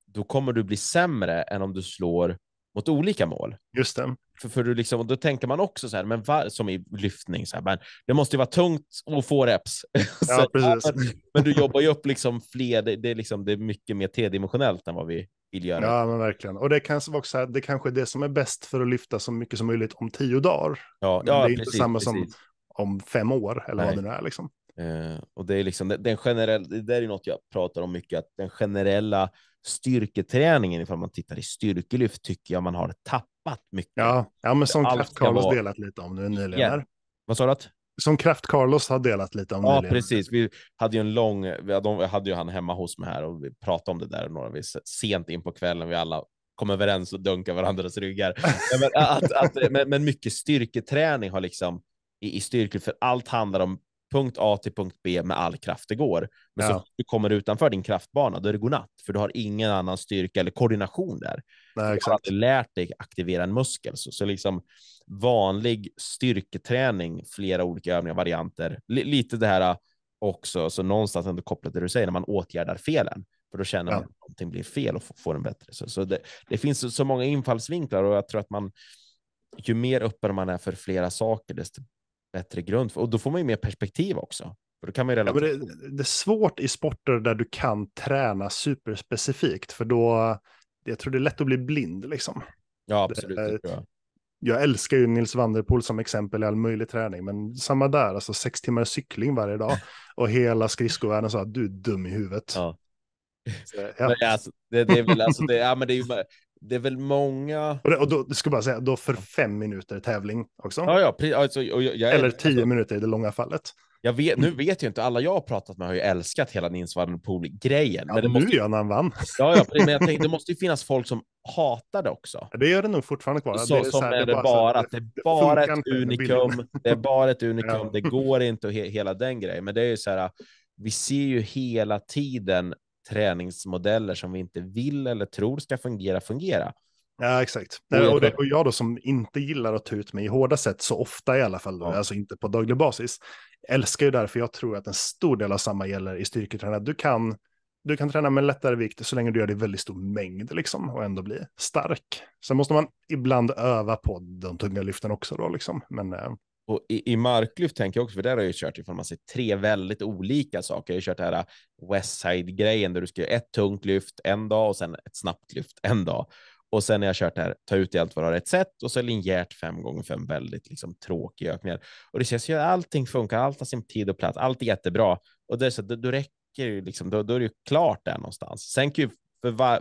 då kommer du bli sämre än om du slår mot olika mål. Just det. För, för du liksom, då tänker man också så här, men var, som i lyftning, så här, men det måste ju vara tungt att få reps. Ja, precis. men, men, du jobbar ju upp liksom fler, det, det, är liksom, det är mycket mer tredimensionellt än vad vi vill göra. Ja, men verkligen. Och det kanske också det kanske är det som är bäst för att lyfta så mycket som möjligt om tio dagar. Ja, men ja, det är precis, inte samma precis. som om fem år eller Nej. vad det nu är. Liksom. Eh, och det är liksom den generella, det är något jag pratar om mycket, att den generella styrketräningen, ifall man tittar i styrkelyft, tycker jag man har tappat mycket. Ja, ja men som Kraft-Carlos vara... delat lite om nu nyligen. Yeah. Vad sa du? Att? Som Kraft-Carlos har delat lite om ja, nyligen. Ja, precis. Vi hade ju en lång, vi hade ju han hemma hos mig här och vi pratade om det där några, vi, sent in på kvällen, vi alla kom överens och dunkade varandras ryggar. men, att, att, men, men mycket styrketräning har liksom, i, i styrkor, för allt handlar om punkt A till punkt B med all kraft det går. Men ja. så du kommer utanför din kraftbana, då är det godnatt, för du har ingen annan styrka eller koordination där. Nej, du har aldrig lärt dig aktivera en muskel. Så, så liksom vanlig styrketräning, flera olika övningar, varianter, lite det här äh, också, så någonstans ändå kopplat till det du säger, när man åtgärdar felen, för då känner man att någonting blir fel och får en bättre. Så, så det, det, finns så många infallsvinklar och jag tror att man, ju mer öppen man är för flera saker, desto bättre grund Och då får man ju mer perspektiv också. För då kan man ju relatera. Ja, det, det, är svårt i sporter där du kan träna superspecifikt, för då, jag tror det är lätt att bli blind liksom. Ja, absolut. Det, det jag. älskar ju Nils Vanderpool som exempel i all möjlig träning, men samma där, alltså sex timmar cykling varje dag och hela skridskovärlden sa att du är dum i huvudet. Ja. Alltså- det, är väl alltså, det, ja, men det är ju, det är väl många... Och, det, och då ska bara säga, då för fem minuter tävling också. Ja, ja, alltså, jag, jag, Eller tio alltså, minuter i det långa fallet. Jag vet, nu mm. vet jag inte, alla jag har pratat med har ju älskat hela Nils van Pool-grejen. Ja, men det nu måste... gör han vann. Ja, ja, men jag tänkte, det måste ju finnas folk som hatar det också. Det gör det nog fortfarande kvar. Så, det är som här, är det bara, bara att det är bara ett unikum, det är bara ett unikum, ja. det går inte och he, hela den grejen. Men det är ju så här, vi ser ju hela tiden träningsmodeller som vi inte vill eller tror ska fungera fungera. Ja, exakt. Och, det, och jag då som inte gillar att ta ut mig i hårda sätt så ofta i alla fall, ja. alltså inte på daglig basis, älskar ju därför jag tror att en stor del av samma gäller i styrketräning. Du kan, du kan träna med lättare vikt så länge du gör det i väldigt stor mängd liksom och ändå bli stark. Sen måste man ibland öva på de tunga lyften också då liksom. Men, eh, och i, i marklyft tänker jag också, för där har jag ju kört ifrån. man ser tre väldigt olika saker. Jag har ju kört det här Westside-grejen där du ska göra ett tungt lyft en dag och sen ett snabbt lyft en dag. Och sen har jag kört det här, ta ut i allt vad du har ett sätt och så linjärt fem gånger fem väldigt liksom, tråkiga ökningar. Och det känns ju att allting funkar, allt har sin tid och plats, allt är jättebra. Och det är så, då, då räcker ju liksom, då, då, är det ju klart där någonstans. Sen kan ju, för va,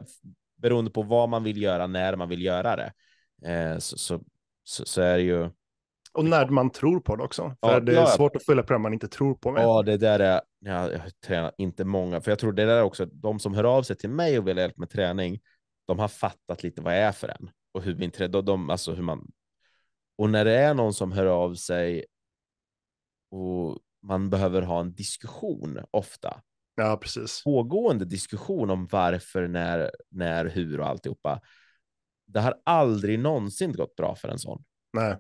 beroende på vad man vill göra, när man vill göra det, eh, så, så, så, så är det ju och när man tror på det också. För ja, det är ja. svårt att följa på det man inte tror på. Med. Ja, det där är, ja, jag tränar inte många, för jag tror det där är också, de som hör av sig till mig och vill ha hjälp med träning, de har fattat lite vad jag är för en och hur min träning, de, alltså hur man, och när det är någon som hör av sig och man behöver ha en diskussion ofta, Ja, precis. pågående diskussion om varför, när, när, hur och alltihopa. Det har aldrig någonsin gått bra för en sån. Nej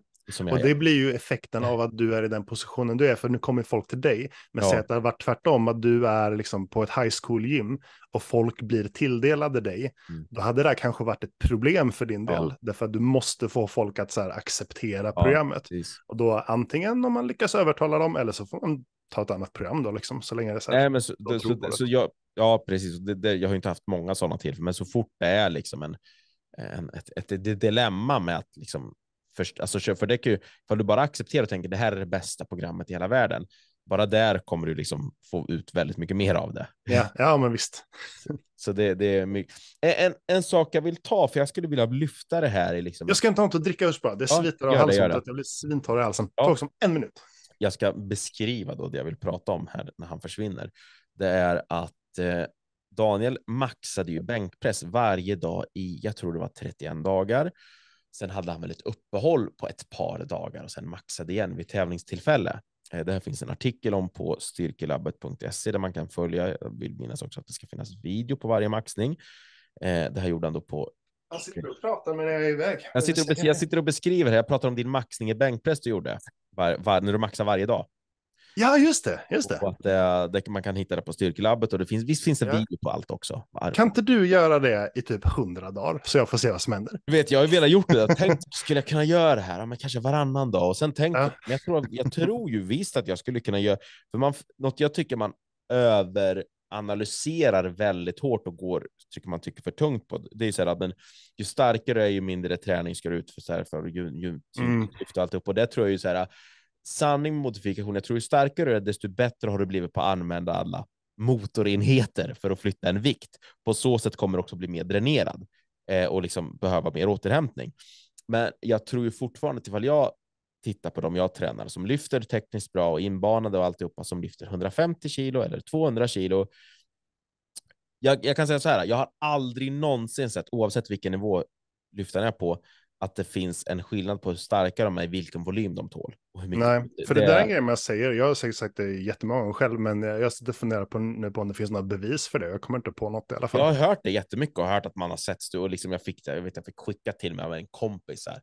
och det blir ju effekten av att du är i den positionen du är, för nu kommer folk till dig. Men ja. säg att det har varit tvärtom, att du är liksom på ett high school-gym och folk blir tilldelade dig. Mm. Då hade det kanske varit ett problem för din del, ja. därför att du måste få folk att så här, acceptera ja, programmet. Precis. Och då antingen om man lyckas övertala dem, eller så får man ta ett annat program då, liksom, så länge det är så här. Nej, men så, det, så, så jag, ja, precis. Det, det, jag har inte haft många sådana tillfällen, men så fort det är liksom en en, ett, ett, ett, dilemma med att liksom, Först, alltså, för det kan ju, ifall du bara accepterar och tänker det här är det bästa programmet i hela världen, bara där kommer du liksom få ut väldigt mycket mer av det. Ja, ja men visst. Så det, det är mycket. En, en sak jag vill ta, för jag skulle vilja lyfta det här. Är liksom... Jag ska inte ha något att dricka först bara, det ja, av halsen. Det, att jag blir svintorr i halsen. Ja. Ta en minut. Jag ska beskriva då det jag vill prata om här när han försvinner. Det är att eh, Daniel maxade ju bänkpress varje dag i, jag tror det var 31 dagar. Sen hade han väl ett uppehåll på ett par dagar och sen maxade igen vid tävlingstillfälle. Eh, det här finns en artikel om på styrkelabbet.se där man kan följa. Jag vill minnas också att det ska finnas video på varje maxning. Eh, det här gjorde han då på Jag sitter och pratar men jag är iväg. Jag sitter och, beskriver, jag pratar om din maxning i bänkpress du gjorde, var, var, när du maxar varje dag. Ja, just det. Just det. Att, eh, det man kan hitta det på Styrkelabbet och det finns, visst finns det ja. video på allt också. Varför? Kan inte du göra det i typ hundra dagar så jag får se vad som händer? Du vet, jag har ju velat gjort det. Jag tänkt, skulle jag kunna göra det här? Ja, men kanske varannan dag. Och sen tänkte ja. jag, tror, jag tror ju visst att jag skulle kunna göra, för man, något jag tycker man över analyserar väldigt hårt och går, tycker man tycker för tungt på. Det är ju så här, men ju starkare du är ju mindre träning ska du ut för, så här, för ju, ju, ju, mm. och alltihop. Och det tror jag ju så här, sanning med modifikation. Jag tror ju starkare du är, desto bättre har du blivit på att använda alla motorenheter för att flytta en vikt. På så sätt kommer du också bli mer dränerad eh, och liksom behöva mer återhämtning. Men jag tror ju fortfarande att ifall jag tittar på dem jag tränar som lyfter tekniskt bra och inbanade och alltihopa som lyfter 150 kilo eller 200 kilo. Jag, jag kan säga så här, jag har aldrig någonsin sett, oavsett vilken nivå lyftaren är på, att det finns en skillnad på hur starka de är, vilken volym de tål. Nej, för det, det där är en grej jag säger, jag har säkert sagt det jättemånga gånger själv, men jag sitter och funderar på nu på om det finns några bevis för det. Jag kommer inte på något i alla fall. Jag har hört det jättemycket och hört att man har sett och liksom jag fick det, jag vet jag fick skicka till mig av en kompis här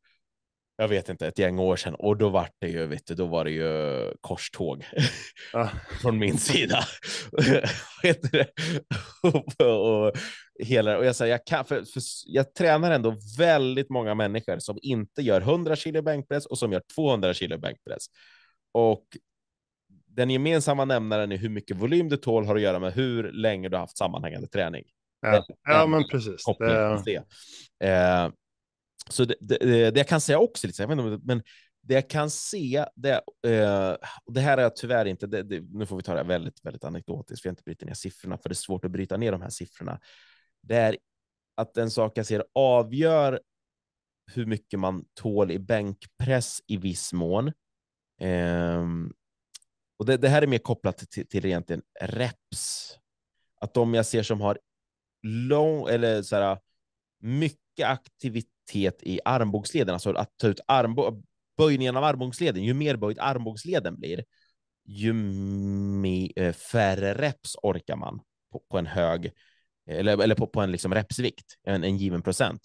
jag vet inte, ett gäng år sedan och då var det ju, vet du, då var det ju korståg ah. från min sida. vet du och, och, hela, och jag, säger, jag, kan, för, för, jag tränar ändå väldigt många människor som inte gör 100 kilo bänkpress och som gör 200 kilo bänkpress. Och den gemensamma nämnaren är hur mycket volym du tål har att göra med hur länge du har haft sammanhängande träning. Ja, ja men precis. Det... Så det, det, det, jag kan säga också, liksom, jag vet inte, men det jag kan se, det, eh, det här är tyvärr inte, det, det, nu får vi ta det väldigt, väldigt anekdotiskt, för jag har inte bryter ner siffrorna, för det är svårt att bryta ner de här siffrorna. Det är att en sak jag ser avgör hur mycket man tål i bänkpress i viss mån. Eh, och det, det, här är mer kopplat till, till egentligen reps. Att de jag ser som har lång, eller så här, mycket aktivitet fasthet i armbågsleden, alltså att ta ut armbå böjningen av armbågsleden. Ju mer böjd armbågsleden blir, ju mer, eh, färre reps orkar man på, på en hög eller, eller på, på, en liksom repsvikt, en, en given procent.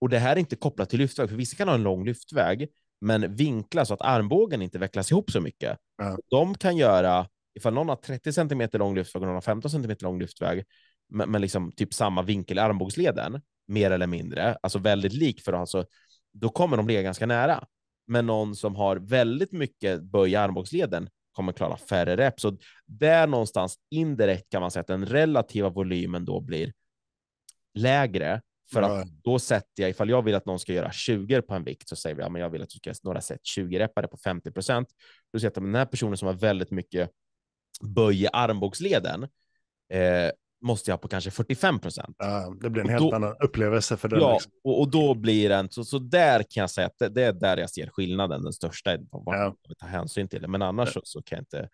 Och det här är inte kopplat till lyftväg, för vissa kan ha en lång lyftväg, men vinklar så att armbågen inte vecklas ihop så mycket. Mm. De kan göra, ifall någon har 30 centimeter lång lyftväg och någon har 15 centimeter lång lyftväg, men, men liksom typ samma vinkel i armbågsleden, mer eller mindre, alltså väldigt lik, för alltså, då kommer de ligga ganska nära. Men någon som har väldigt mycket böj i armbågsleden kommer klara färre reps. Så där någonstans indirekt kan man säga att den relativa volymen då blir lägre, för att då sätter jag, ifall jag vill att någon ska göra 20 på en vikt, så säger vi att ja, men jag vill att du ska göra några set 20-reppade på 50 procent. Då sätter man den här personen som har väldigt mycket böj i armbågsleden, eh, måste jag på kanske 45 procent. Ja, det blir en helt då, annan upplevelse för den. Ja, liksom. och, och, då blir den, så, så där kan jag säga att det, det är där jag ser skillnaden, den största, vad ja. vi tar hänsyn till. Men annars så, så, kan jag inte...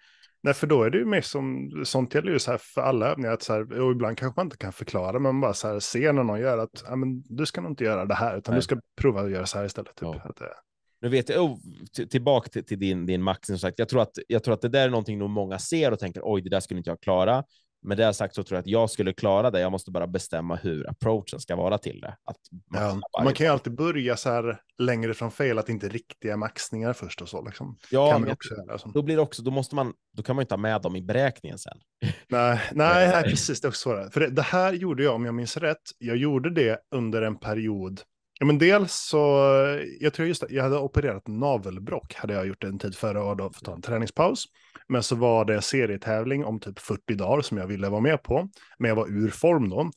Nej, för då är det ju mer som, sånt gäller ju så här för alla övningar, att så här, och ibland kanske man inte kan förklara, men man bara så här ser när någon gör att, ja men du ska nog inte göra det här, utan Nej. du ska prova att göra så här istället. Typ. Ja. Att, nu vet jag, oh, tillbaka till, till, din, din Max, som sagt, jag tror, att, jag tror att det där är någonting nog många ser och tänker, oj, det där skulle inte jag klara. Med det sagt så tror jag att jag skulle klara det. Jag måste bara bestämma hur approachen ska vara till det. Man, ja, man, kan ju alltid börja så här längre från fel, att inte riktiga maxningar först och så. Liksom. Ja, kan också göra, då blir också, då måste man, då kan man inte ha med dem i beräkningen sen. Nej, nej, eh. nej precis, det är också svårare. För det, det här gjorde jag, om jag minns rätt, jag gjorde det under en period Ja, men dels så, jag tror just att jag hade opererat navelbrock, hade jag gjort en tid före och då för att ta en träningspaus. Men så var det serietävling om typ 40 dagar som jag ville vara med på, men jag var ur form då.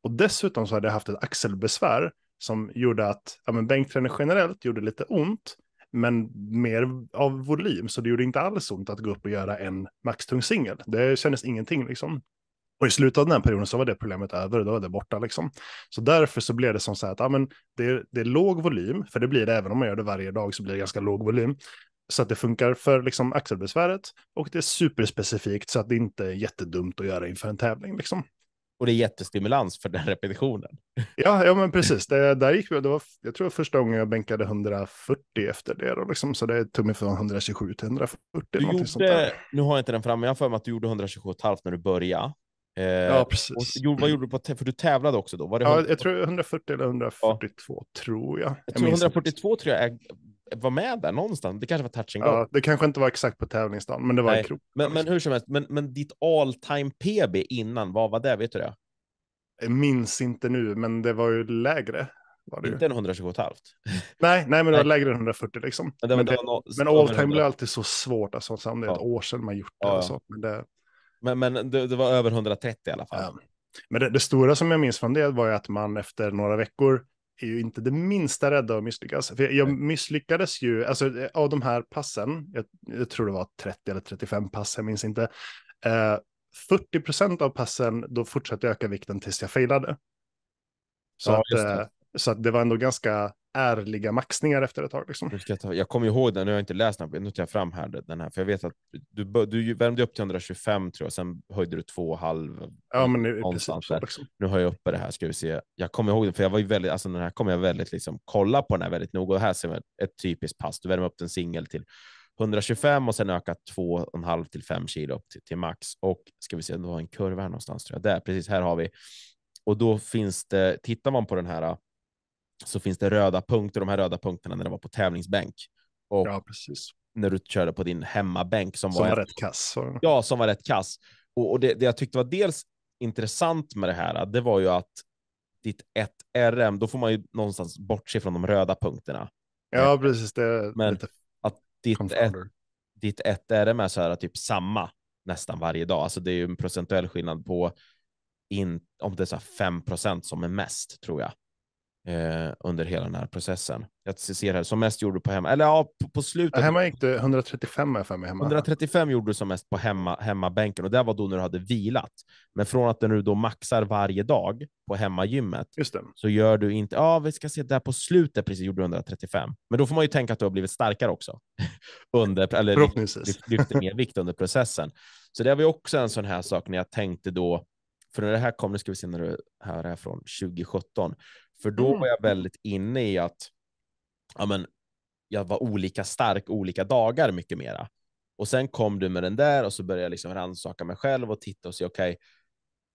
Och dessutom så hade jag haft ett axelbesvär som gjorde att ja, men bänkträning generellt gjorde lite ont, men mer av volym, så det gjorde inte alls ont att gå upp och göra en maxtung singel. Det kändes ingenting liksom. Och i slutet av den här perioden så var det problemet över, då var det borta liksom. Så därför så blev det som så här att ja, men det, är, det är låg volym, för det blir det även om man gör det varje dag så blir det ganska låg volym. Så att det funkar för liksom axelbesväret och det är superspecifikt så att det inte är jättedumt att göra inför en tävling liksom. Och det är jättestimulans för den repetitionen. Ja, ja men precis. Det, där gick vi, det var, jag tror första gången jag bänkade 140 efter det. Då, liksom, så det är tummen från 127 till 140. Du gjorde, Nu har jag inte den framme, jag har för mig att du gjorde 127,5 när du började. Eh, ja, precis. Och, vad gjorde du på, för du tävlade också då? Var det ja, jag tror 140 eller 142, ja. tror jag. Jag, tror 142 tror jag är, var med där någonstans. Det kanske var touch and go. Ja, det kanske inte var exakt på tävlingsdagen, men det var Nej. i krok. Men, men, hur som helst, men, men ditt all time PB innan, vad var det? Vet du det? Jag minns inte nu, men det var ju lägre. Var inte en 120,5. Nej, nej, men det var lägre än 140 liksom. Men, det, men, det, det, men all time blir alltid så svårt, alltså, om det är ett ja. år sedan man gjort det. Ja, ja. så, men det men, men det, det, var över 130 i alla fall. Ja. Men det, det, stora som jag minns från det var ju att man efter några veckor är ju inte det minsta rädda att misslyckas. För jag, jag misslyckades ju, alltså av de här passen, jag, jag, tror det var 30 eller 35 pass, jag minns inte. Eh, 40 procent av passen, då fortsatte jag öka vikten tills jag failade. Så ja, att, så det var ändå ganska ärliga maxningar efter ett tag. Liksom. Jag kommer ihåg den, nu har jag inte läst den, nu tar jag fram här den här, för jag vet att du, du värmde upp till 125 tror jag, sen höjde du 2,5. Ja, men nu, precis, liksom. nu har jag uppe det här, ska vi se. Jag kommer ihåg den, för jag var ju väldigt, alltså den här kommer jag väldigt liksom kolla på den här väldigt noga, och här ser man ett typiskt pass, du värmer upp den singel till 125 och sen en halv till fem kilo upp till, till, max. Och ska vi se, du har en kurva här någonstans tror jag, där, precis här har vi. Och då finns det, tittar man på den här så finns det röda punkter, de här röda punkterna när det var på tävlingsbänk. Och ja, precis. När du körde på din hemmabänk som, som var, var rätt kass. Ja, som var rätt kass. Och, och det, det, jag tyckte var dels intressant med det här, det var ju att ditt 1RM, då får man ju någonstans bortse från de röda punkterna. Ja, precis. Det Men att ditt, ditt 1RM är så här typ samma nästan varje dag. Alltså det är ju en procentuell skillnad på in, om det är så här 5 som är mest tror jag eh, under hela den här processen. Jag ser här, som mest gjorde du på hemma, eller ja, på, på slutet. Hemma gick du 135 för mig. 135 gjorde du som mest på hemma, hemmabänken och det var då när du hade vilat. Men från att du då maxar varje dag på hemmagymmet så gör du inte, ja, vi ska se där på slutet precis gjorde du 135. Men då får man ju tänka att du har blivit starkare också. under, eller lyfter mer vikt under processen. Så det var ju också en sån här sak när jag tänkte då, för när det här kom, nu ska vi se när du här är från 2017, för då mm. var jag väldigt inne i att ja, men, jag var olika stark olika dagar mycket mera. Och sen kom du med den där och så började jag liksom rannsaka mig själv och titta och se, okej, okay,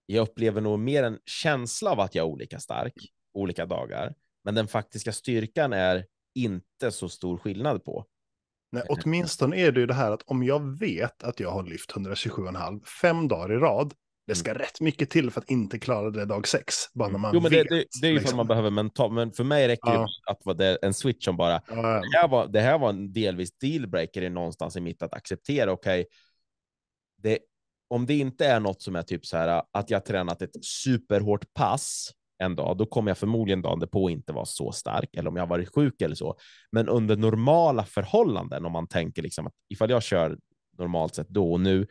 jag upplever nog mer en känsla av att jag är olika stark olika dagar, men den faktiska styrkan är inte så stor skillnad på. Nej, eh. åtminstone är det ju det här att om jag vet att jag har lyft 127,5 fem dagar i rad, det ska mm. rätt mycket till för att inte klara det dag sex. Bara när mm. man jo, men vet, det, det, det är ju liksom. för man behöver mentalt, men för mig räcker ja. det att vara en switch som bara, ja, ja. Det, här var, det här var en delvis dealbreaker i någonstans i mitt att acceptera, okej, okay, om det inte är något som är typ så här att jag tränat ett superhårt pass en dag, då kommer jag förmodligen dagen på inte vara så stark, eller om jag varit sjuk eller så. Men under normala förhållanden, om man tänker liksom att ifall jag kör normalt sett då och nu,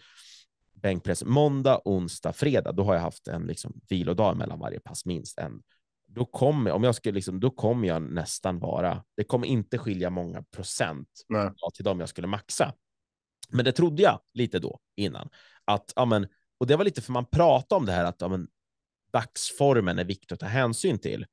bänkpress måndag, onsdag, fredag. Då har jag haft en liksom vilodag mellan varje pass, minst en. Då kommer, om jag skulle liksom, då kommer jag nästan vara, det kommer inte skilja många procent Nej. till dem jag skulle maxa. Men det trodde jag lite då innan. Att, amen, och det var lite för man pratade om det här att amen, dagsformen är viktig att ta hänsyn till.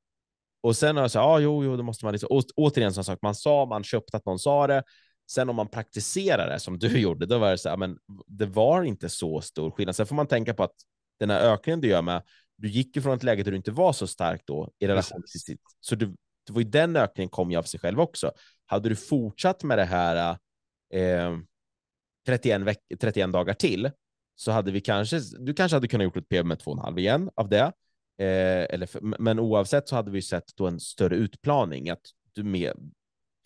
Och sen har jag sagt, ah, jo, jo, då måste man liksom, och, återigen som sagt, man sa, man köpte att någon sa det, Sen om man praktiserar det som du gjorde, då var det så här, men det var inte så stor skillnad. Sen får man tänka på att den här ökningen du gör med, du gick ju från ett läge där du inte var så stark då i relation till sitt, så du, det var ju den ökningen kom ju av sig själv också. Hade du fortsatt med det här eh, 31, veck 31 dagar till, så hade vi kanske, du kanske hade kunnat gjort ett PM med 2,5 igen av det. Eh, eller, men oavsett så hade vi sett då en större utplaning, att du med,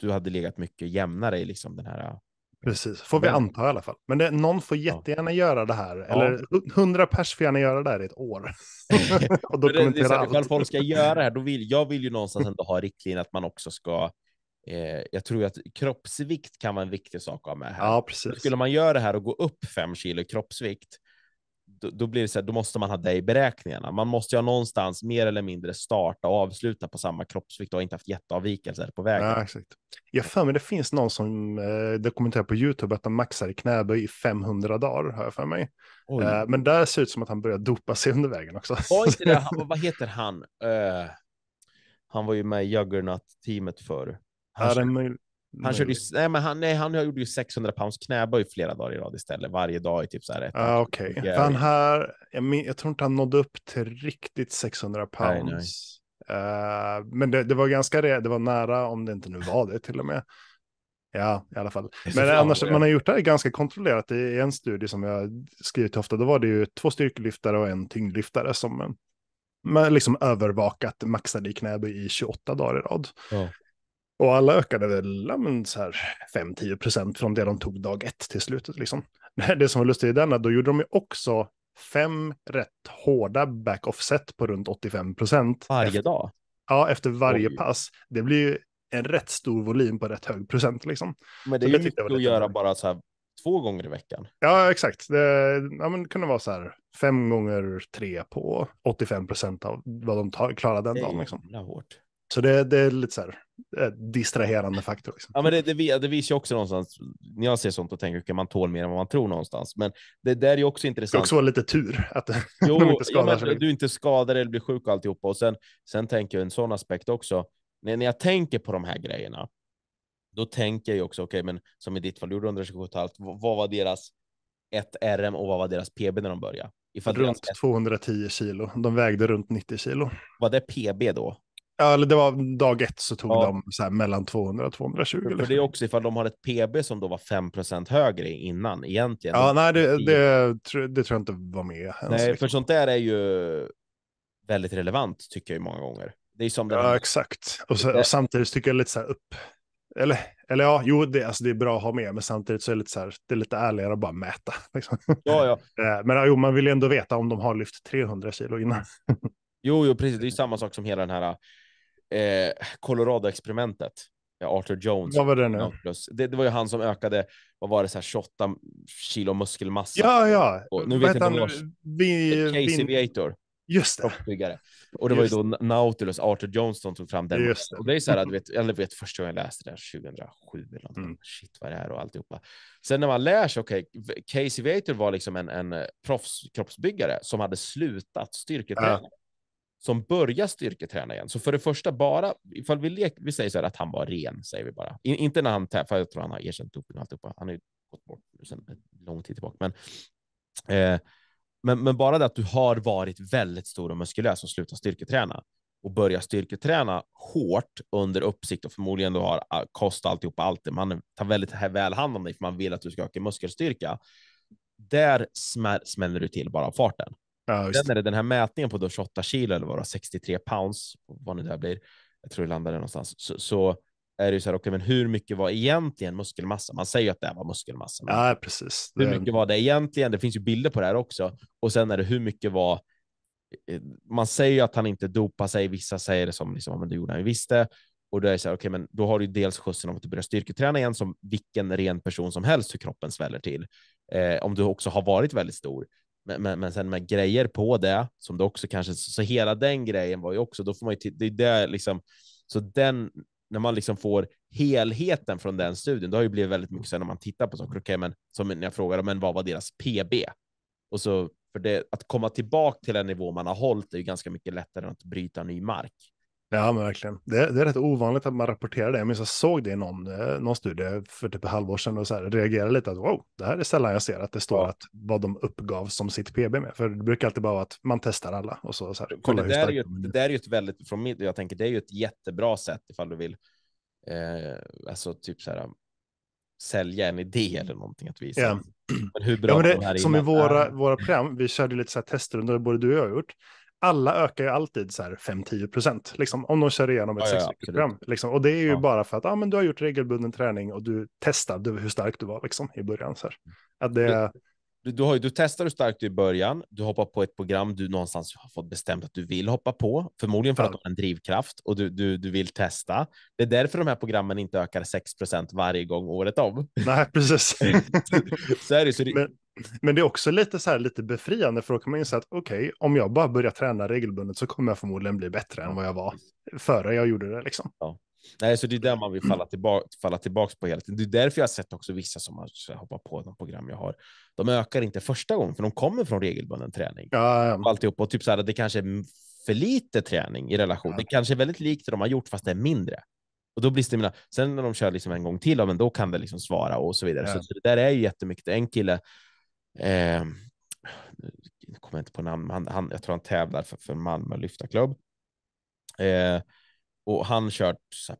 du hade legat mycket jämnare i liksom den här. Äh, precis, får vi anta i alla fall. Men det, någon får jättegärna ja. göra det här, eller hundra pers får gärna göra det här i ett år. och dokumentera allt. folk ska göra det här, då vill jag vill ju någonstans ändå ha riktlinjer att man också ska eh, jag tror att kroppsvikt kan vara en viktig sak att ha med här. Ja, precis. Skulle man göra det här och gå upp fem kilo i kroppsvikt, då, då, blir det så här, då måste man ha det i beräkningarna. Man måste ju ha någonstans mer eller mindre starta och avsluta på samma kroppsvikt och inte haft jätteavvikelser på vägen. Ja, exakt. Jag för mig det finns någon som eh, dokumenterar på YouTube att han maxar i knäböj i 500 dagar, har jag för mig. Eh, men där ser det ut som att han börjar dopa sig under vägen också. Var inte det, han, vad heter han? Uh, han var ju med i Juggernaut-teamet förr. Han, ja, han, körde ju, nej, men han, nej, han gjorde ju 600 pounds knäböj flera dagar i rad istället. Varje dag i typ så här ett ah, Okej, okay. han här, jag, jag, tror inte han nådde upp till riktigt 600 pounds. Nej, nej. Uh, men det, det, var ganska det var nära, om det inte nu var det till och med. Ja, i alla fall. Men fan, annars, man har gjort det här ganska kontrollerat. I en studie som jag skrivit ofta, då var det ju två styrkelyftare och en tyngdlyftare som man liksom övervakat maxade i knäböj i 28 dagar i rad. Ja. Och alla ökade väl så 5-10 procent från det de tog dag ett till slutet. Liksom. Det som var lustigt i denna, då gjorde de ju också fem rätt hårda back off set på runt 85 procent. Varje efter, dag? Ja, efter varje Oj. pass. Det blir ju en rätt stor volym på rätt hög procent. Liksom. Men det är ju mycket att göra roligt. bara så här två gånger i veckan. Ja, exakt. Det, ja, men det kunde vara så här fem gånger tre på 85 procent av vad de tar, klarar den dagen. Liksom. Hårt. Så det, det är lite så här eh, distraherande faktor. Liksom. Ja, men det, det, det, visar ju också någonstans, när jag ser sånt och tänker, kan man tål mer än vad man tror någonstans? Men det där är ju också intressant. Det också lite tur att jo, de inte skadar ja, men, Du inte skadar eller blir sjuk och alltihopa. Och sen, sen tänker jag en sån aspekt också, när, när jag tänker på de här grejerna, då tänker jag också, okej, okay, men som i ditt fall, du gjorde 127,5, vad var deras ett RM och vad var deras PB när de började? Ifall runt 210 kilo, de vägde runt 90 kilo. Var det PB då? Ja, eller det var dag ett så tog ja. de så här mellan 200 och 220. För, för det är också ifall de har ett PB som då var 5 högre innan egentligen. Ja, nej, det, det, det, tror jag inte var med. Nej, för liksom. sånt där är ju väldigt relevant tycker jag ju många gånger. Det är som den ja, exakt. Och, så, och samtidigt tycker jag lite så här upp. Eller, eller ja, jo, det, alltså det är bra att ha med, men samtidigt så är det lite, så här, det är lite ärligare att bara mäta. Liksom. Ja, ja. Eh, men ja, jo, man vill ju ändå veta om de har lyft 300 kilo innan. Jo, jo, precis. Det är ju samma sak som hela den här eh, Colorado-experimentet. Arthur Jones. Vad var det nu? Det, det, var ju han som ökade, vad var det, så här 28 kilo muskelmassa. Ja, ja. Och nu vet jag inte vad Casey Viator. Just det. Och det var ju då Nautilus, Arthur Jones, som tog fram den. Just det. Och det är så här, du vet, jag vet första gången jag läste den 2007 eller Mm. Shit vad det är och alltihopa. Sen när man lär sig, okej, okay, Casey Viator var liksom en, en proffskroppsbyggare som hade slutat styrketräna. Ja som börjar styrketräna igen. Så för det första, bara ifall vi, leker, vi säger så här att han var ren, säger vi bara. In, inte när han för jag tror han har erkänt doping och alltihopa. Han har ju gått bort nu sedan lång tid tillbaka. Men, eh, men, men, bara det att du har varit väldigt stor och muskulös och slutar styrketräna och börjar styrketräna hårt under uppsikt och förmodligen du har ah, kost alltihopa, alltid. Man tar väldigt väl hand om dig för man vill att du ska öka muskelstyrka. Där smäller du till bara av farten. Ja, Sen är det den här mätningen på 28 kilo eller vad 63 pounds, vad nu det här blir. Jag tror det landade någonstans. Så, så är det ju så här, okej, okay, men hur mycket var egentligen muskelmassa? Man säger ju att det var muskelmassa. ja, precis. Hur mycket var det egentligen? Det finns ju bilder på det här också. Och sen är det hur mycket var eh, man säger ju att han inte dopar sig, vissa säger det som liksom, men det gjorde han ju visst det. Och då är det så här, okay, men då har du ju dels skjutsen om att du börjar styrketräna igen, som vilken ren person som helst, hur kroppen sväller till. Eh, om du också har varit väldigt stor, men, men, sen med grejer på det som det också kanske, så hela den grejen var ju också, då får man ju, det är det liksom, så den, när man liksom får helheten från den studien, det har ju blivit väldigt mycket sen när man tittar på saker, okay, men som när jag frågar, men vad var deras PB? Och så, för det, att komma tillbaka till den nivå man har hållit är ju ganska mycket lättare än att bryta ny mark. Ja, men verkligen. Det, det, är rätt ovanligt att man rapporterar det. Jag minns jag såg det i någon, eh, någon studie för typ ett halvår sedan och så här, reagerade lite att wow, det här är sällan jag ser att det står ja. att vad de uppgav som sitt PB med. För det brukar alltid bara vara att man testar alla och så, så här, kolla det hur starkt. Ju, det där är ju ett väldigt, från mitt, jag tänker det är ju ett jättebra sätt ifall du vill, eh, alltså typ så här, um, sälja en idé eller någonting att visa. Yeah. Men hur bra ja, men det, de här Som i våra, våra program, vi körde lite så här testrundor, både du och jag har gjort alla ökar ju alltid så här 5-10 procent, liksom, om de kör igenom ett ja, sexveckorsprogram. Ja, liksom. Och det är ju ja. bara för att ah, men du har gjort regelbunden träning och du testade hur stark du var liksom, i början. Så här. Att det... du, du, har, du testar hur stark du är i början, du hoppar på ett program du någonstans har fått bestämt att du vill hoppa på, förmodligen för att du har en drivkraft och du, du, du vill testa. Det är därför de här programmen inte ökar 6 procent varje gång året om. Nej, precis. så är det, så det, men men det är också lite, så här, lite befriande för då kan man inse att okej, okay, om jag bara börjar träna regelbundet så kommer jag förmodligen bli bättre än vad jag var före jag gjorde det. Liksom. Ja. Nej, så det är där man vill falla, tillba falla tillbaka på hela tiden. Det är därför jag har sett också vissa som har hoppat på de program jag har. De ökar inte första gången, för de kommer från regelbunden träning. Ja, ja. Och alltihop. Och typ så här, det kanske är för lite träning i relation. Ja. Det kanske är väldigt likt det de har gjort, fast det är mindre. Och då blir stimulans. Sen när de kör liksom en gång till, ja, men då kan det liksom svara och så vidare. Ja. Så det där är ju jättemycket. En kille Eh, jag kommer inte på namn, han, han, jag tror han tävlar för, för Malmö Lyftarklubb. Eh, och han kört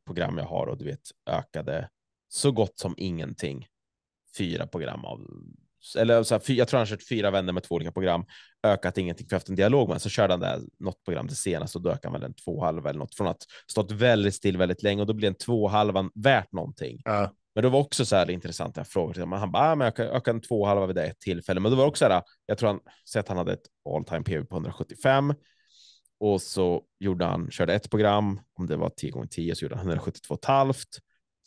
program jag har och du vet ökade så gott som ingenting. Fyra program av, eller så här, jag tror han kört fyra vänner med två olika program, ökat ingenting för jag haft en dialog med Så körde han där något program det senaste och då ökade han väl en två halva eller något från att stått väldigt still väldigt länge och då blir en två halvan värt någonting. Ja. Men det var också så här intressanta frågor. Han bara, ah, men jag kan öka en tvåhalva vid ett tillfälle. Men det var också så här, jag tror han, sett att han hade ett all time PV på 175 och så gjorde han, körde ett program, om det var 10 gånger 10 så gjorde han 172,5.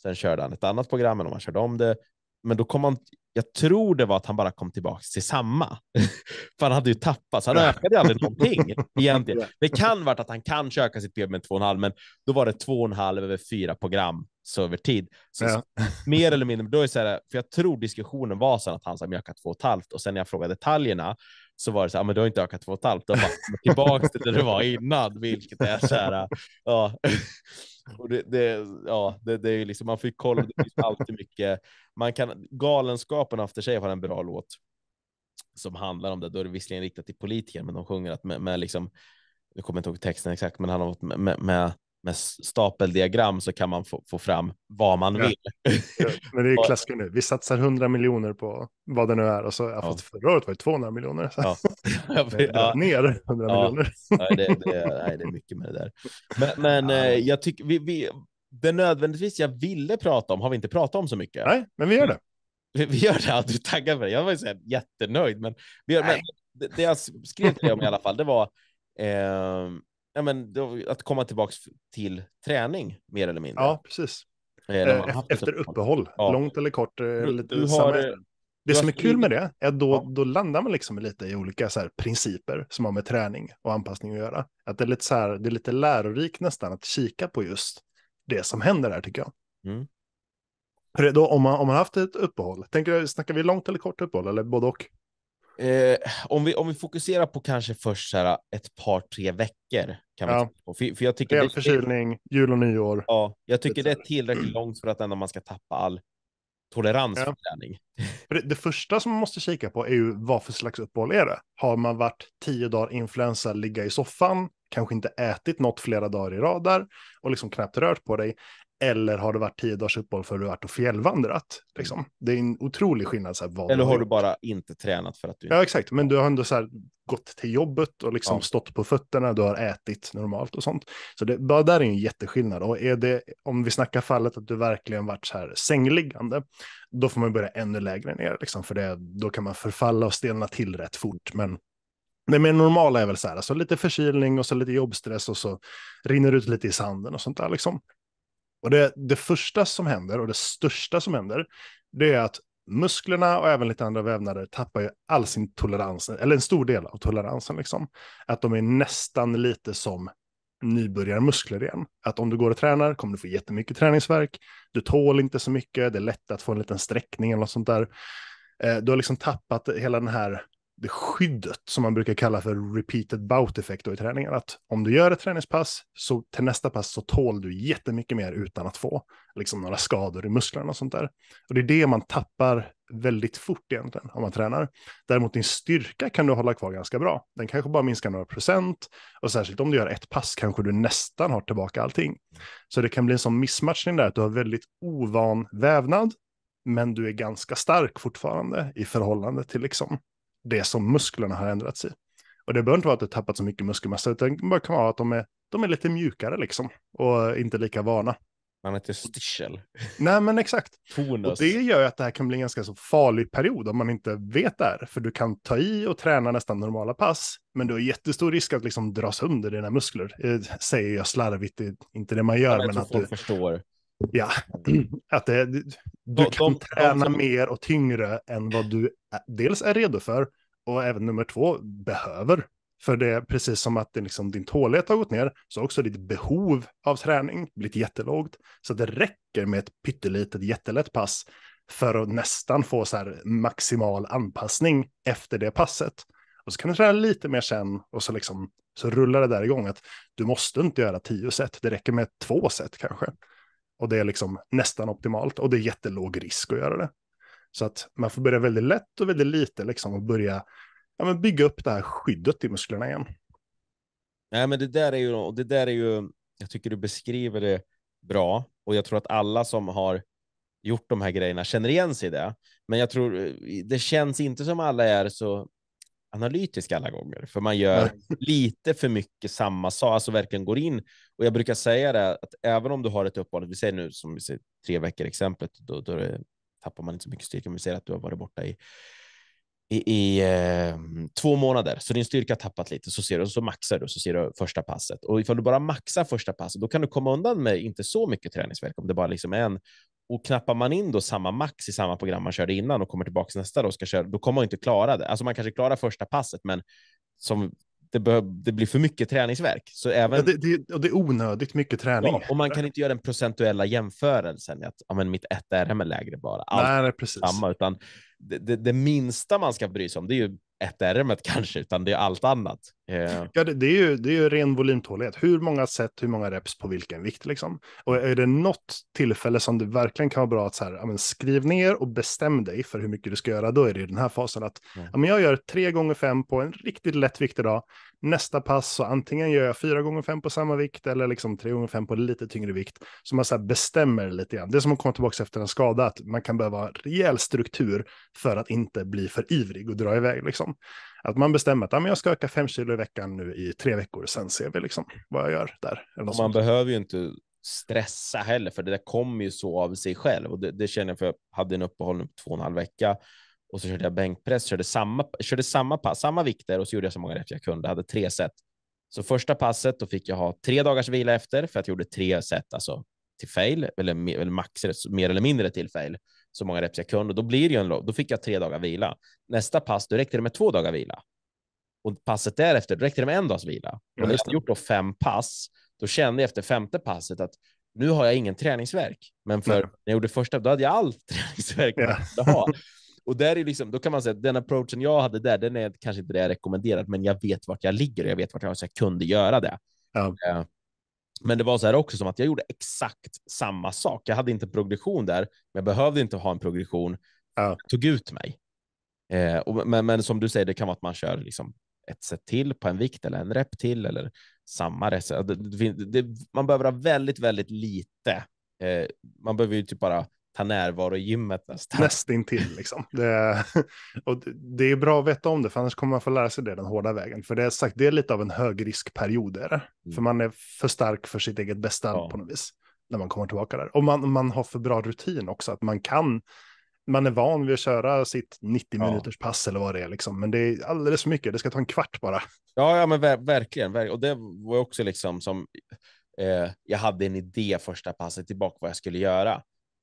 Sen körde han ett annat program, men om han körde om det. Men då kom han, jag tror det var att han bara kom tillbaka till samma. För han hade ju tappat, så han ökade aldrig någonting egentligen. Det kan vara att han kan köka sitt PB med 2,5, men då var det 2,5 över fyra program så över tid. Så, ja. så mer eller mindre, då är så här, för jag tror diskussionen var så att han sa att jag ökat två och ett halvt och sen när jag frågade detaljerna så var det så här, men du har inte ökat två och ett halvt, du har tillbaka till det du var innan, vilket är så här, ja. Och det, det, ja, det, det är liksom, man fick ju kolla, det finns alltid mycket. Man kan, galenskapen After sig var en bra låt som handlar om det. Då är det visserligen riktat till politiker, men de sjunger att med, med liksom, jag kommer inte ihåg texten exakt, men han har med, med, med med stapeldiagram så kan man få, få fram vad man ja. vill. Ja, men det är ju klassiker nu. Vi satsar 100 miljoner på vad det nu är och så ja. förra året var det 200 miljoner. Ja. ja. Ner 100 miljoner. Nej det, det, nej, det, är mycket med det där. Men, eh, men jag tycker vi, vi, det nödvändigtvis jag ville prata om har vi inte pratat om så mycket. Nej, men vi gör det. Vi, vi gör det, du taggar för det. Jag var ju jättenöjd, men, vi gör, men det, det, jag skrev till dig om i alla fall, det var eh, ja, men, att komma tillbaka till träning mer eller mindre. Ja, precis. Eh, eh efter uppehåll, ja. långt eller kort. Eh, lite du har, eh, det som är kul med det är att då, ja. då landar man liksom lite i olika så här, principer som har med träning och anpassning att göra. Att det, är lite lite lärorikt nästan att kika på just det som händer där tycker jag. Mm. då, om, man, om man haft ett uppehåll, tänker, snackar vi långt eller kort uppehåll eller både och? Eh, om, vi, om vi fokuserar på kanske först så här, eh, ett par, tre veckor. Kan ja. på. För, för jag tycker Elförkylning, det, jul och nyår. Ja, jag tycker det är tillräckligt långt för att ändå man ska tappa all tolerans ja. för träning. För det, det, första som man måste kika på är ju vad för slags uppehåll är det? Har man varit tio dagar influensa, ligga i soffan, kanske inte ätit något flera dagar i rad där och liksom knappt rört på dig? Eller har det varit tio dagars uppehåll för att du varit och fjällvandrat? Mm. Liksom. Det är en otrolig skillnad. Så här, Eller har du bara inte tränat för att du... Inte... Ja, exakt. Men du har ändå så här, gått till jobbet och liksom ja. stått på fötterna. Du har ätit normalt och sånt. Så det, bara där är en jätteskillnad. Och är det, om vi snackar fallet att du verkligen varit så här sängliggande, då får man börja ännu lägre ner. Liksom, för det, då kan man förfalla och stelna till rätt fort. Men det mer normala är väl så här, alltså lite förkylning och så lite jobbstress och så rinner ut lite i sanden och sånt där liksom. Och det, det första som händer och det största som händer, det är att musklerna och även lite andra vävnader tappar ju all sin tolerans, eller en stor del av toleransen liksom. Att de är nästan lite som nybörjarmuskler igen. Att om du går och tränar kommer du få jättemycket träningsverk. Du tål inte så mycket, det är lätt att få en liten sträckning eller något sånt där. Eh, du har liksom tappat hela den här det skyddet som man brukar kalla för repeated bout effekt i träningen. Att om du gör ett träningspass så till nästa pass så tål du jättemycket mer utan att få liksom några skador i musklerna och sånt där. Och det är det man tappar väldigt fort egentligen om man tränar. Däremot din styrka kan du hålla kvar ganska bra. Den kanske bara minskar några procent och särskilt om du gör ett pass kanske du nästan har tillbaka allting. Så det kan bli en sån missmatchning där att du har väldigt ovan vävnad men du är ganska stark fortfarande i förhållande till liksom det som musklerna har ändrats i. Och det behöver inte vara att det tappat så mycket muskelmassa, utan det bara kan vara att de är, de är lite mjukare liksom och inte lika vana. Man är inte styrsel. Nej, men exakt. Tonus. Och det gör ju att det här kan bli en ganska så farlig period om man inte vet det här. För du kan ta i och träna nästan normala pass, men du har jättestor risk att liksom dras under dina muskler. Eh, säger jag slarvigt, det är inte det man gör. Jag men att du förstår. Ja, att det, du de, kan de, träna de, mer och tyngre än vad du dels är redo för och även nummer två behöver. För det är precis som att det liksom, din tålighet har gått ner, så också ditt behov av träning blivit jättelågt. Så det räcker med ett pyttelitet jättelätt pass för att nästan få så här maximal anpassning efter det passet. Och så kan du träna lite mer sen och så, liksom, så rullar det där igång. att Du måste inte göra tio set, det räcker med två set kanske. Och det är liksom nästan optimalt och det är jättelåg risk att göra det. Så att man får börja väldigt lätt och väldigt lite liksom och börja ja, men bygga upp det här skyddet i musklerna igen. Nej, men det där är ju, det där är ju, jag tycker du beskriver det bra och jag tror att alla som har gjort de här grejerna känner igen sig i det. Men jag tror, eh, det känns inte som alla är så analytisk alla gånger, för man gör lite för mycket samma sak, alltså verkligen går in. Och jag brukar säga det att även om du har ett uppehåll, vi säger nu som vi ser tre veckor exemplet, då, då tappar man inte så mycket styrka, men vi säger att du har varit borta i i, i eh, två månader, så din styrka har tappat lite, så ser du, så maxar du, så ser du första passet. Och ifall du bara maxar första passet, då kan du komma undan med inte så mycket träningsverk om det bara liksom är en och knappar man in då samma max i samma program man körde innan och kommer tillbaka nästa då, ska köra, då kommer man inte klara det. Alltså man kanske klarar första passet, men som det, behöv, det blir för mycket träningsverk. Så även... Ja, det, det, det, är onödigt mycket träning. Ja, och man kan inte göra den procentuella jämförelsen att ja, men mitt 1 RM är lägre bara. Allt Nej, precis. Samma, utan det, det, minsta man ska bry sig om, det är ju 1 RM kanske, utan det är allt annat. Yeah. Ja, det, det, är ju, det är ju ren volymtålighet. Hur många set, hur många reps på vilken vikt liksom. Och är det något tillfälle som det verkligen kan vara bra att så här, ja, skriv ner och bestäm dig för hur mycket du ska göra, då är det i den här fasen att mm. ja, men jag gör tre gånger fem på en riktigt lätt vikt idag. Nästa pass så antingen gör jag fyra gånger fem på samma vikt eller liksom tre gånger fem på lite tyngre vikt. Så man så här, bestämmer lite grann. Det är som att komma tillbaka efter en skada, att man kan behöva rejäl struktur för att inte bli för ivrig och dra iväg liksom. Att man bestämmer att ah, men jag ska öka fem kilo i veckan nu i tre veckor, sen ser vi liksom vad jag gör där. man behöver ju inte stressa heller, för det där kommer ju så av sig själv. Och det, det känner jag, för jag hade en uppehåll på två och en halv vecka och så körde jag bänkpress, körde samma, körde samma pass, samma vikter och så gjorde jag så många reps jag kunde, hade tre set. Så första passet, då fick jag ha tre dagars vila efter, för att jag gjorde tre set, alltså till fail, eller, eller max, mer eller mindre till fail så många reps jag kunde. då blir det ju en lång, då fick jag tre dagar vila. Nästa pass, då räckte det med två dagar vila. Och passet därefter, då räckte det med en dags vila. Och mm. när jag hade gjort då fem pass, då kände jag efter femte passet att nu har jag ingen träningsverk. Men för mm. när jag gjorde första, då hade jag all träningsverk yeah. jag ha. Och där är liksom, då kan man säga att den approachen jag hade där, den är kanske inte det jag rekommenderar, men jag vet vart jag ligger och jag vet vart jag, så jag kunde göra det. Ja. Eh, men det var så här också som att jag gjorde exakt samma sak. Jag hade inte progression där, men jag behövde inte ha en progression. Jag tog ut mig. Eh, och, men, men, som du säger, det kan vara att man kör liksom ett set till på en vikt eller en rep till eller samma rep. Det, det, det, man behöver ha väldigt, väldigt lite. Eh, man behöver ju typ bara ta närvaro i gymmet nästan. Nästintill liksom. Det, och det är bra att veta om det, för annars kommer man få lära sig det den hårda vägen. För det är sagt, det är lite av en högriskperiod Mm. För man är för stark för sitt eget bästa ja. på något vis. När man kommer tillbaka där. Och man, man har för bra rutin också, att man kan man är van vid att köra sitt 90 minuters ja. pass eller vad det är, liksom. men det är alldeles för mycket. Det ska ta en kvart bara. Ja, ja men ver verkligen, verkligen. Och det var också liksom som eh, jag hade en idé första passet tillbaka vad jag skulle göra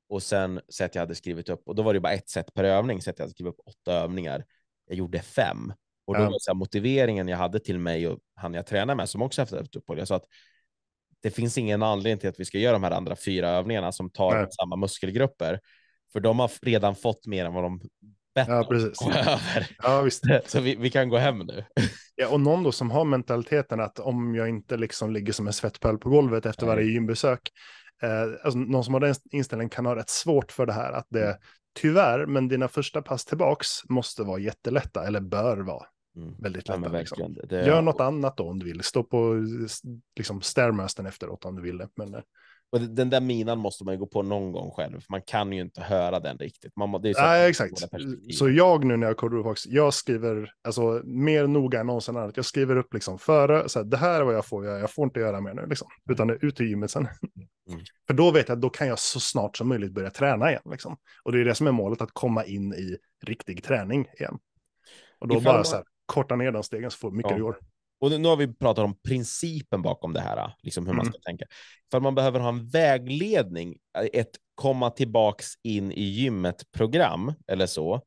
och sen så att jag hade skrivit upp och då var det bara ett sätt per övning, så att jag hade skrivit upp åtta övningar. Jag gjorde fem och då ja. var så här, motiveringen jag hade till mig och han jag tränar med som också haft ett uppehåll. Jag sa att det finns ingen anledning till att vi ska göra de här andra fyra övningarna som tar Nej. samma muskelgrupper, för de har redan fått mer än vad de bett ja, precis. om. Över. Ja, visst. Så vi, vi, kan gå hem nu. Ja, och någon då som har mentaliteten att om jag inte liksom ligger som en svettpöl på golvet efter ja. varje gymbesök, eh, alltså någon som har den inställningen kan ha rätt svårt för det här. Att det mm. tyvärr, men dina första pass tillbaks måste vara jättelätta eller bör vara. Mm. Väldigt lätta. Ja, liksom. Gör något annat då om du vill. Stå på liksom, stairmastern efteråt om du vill det. Men, eh, och den där minan måste man ju gå på någon gång själv. Man kan ju inte höra den riktigt. Man, det är så Nej, exakt. Så jag nu när jag kollar Fox, jag skriver alltså, mer noga än någonsin annat. Jag skriver upp liksom före, så här, det här är vad jag får göra, jag får inte göra mer nu liksom. Mm. Utan det är ut i gymmet sen. Mm. För då vet jag att då kan jag så snart som möjligt börja träna igen. Liksom. Och det är det som är målet, att komma in i riktig träning igen. Och då Ifall bara man... så här, korta ner den stegen så får mycket ja. du gör och nu har vi pratat om principen bakom det här, liksom hur mm. man ska tänka. För man behöver ha en vägledning, eh, ett komma tillbaks in i gymmet-program eller så.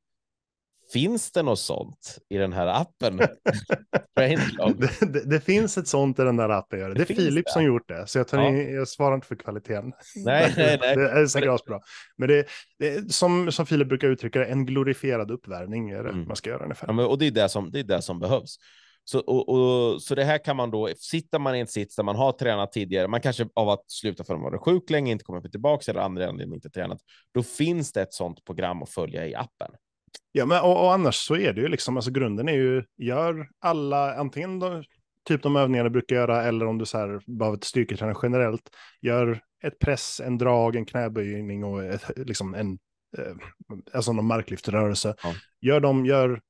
Finns det något sånt i den här appen? det, det, det, finns ett sånt i den där appen. Det, det är Filip som gjort det, så jag, tar ja. in, jag svarar inte för kvaliteten. Nej, nej, nej. det är säkert bra. Men det, det som, som Filip brukar uttrycka det, en glorifierad uppvärmning är det mm. man ska göra ungefär. Ja, men, och det är det, som, det är det som behövs. Så, och, och, så det här kan man då, sitter man i en sits där man har tränat tidigare, man kanske av att sluta för att man varit sjuk länge, inte kommit tillbaka eller andra anledningar inte tränat, då finns det ett sådant program att följa i appen. Ja, men och, och, annars så är det ju liksom, alltså grunden är ju, gör alla, antingen de, typ de övningar du brukar göra, eller om du så här behöver styrketräna generellt, gör ett press, en drag, en knäböjning och ett, liksom en, eh, alltså någon marklyftrörelse. Ja. Gör dem, gör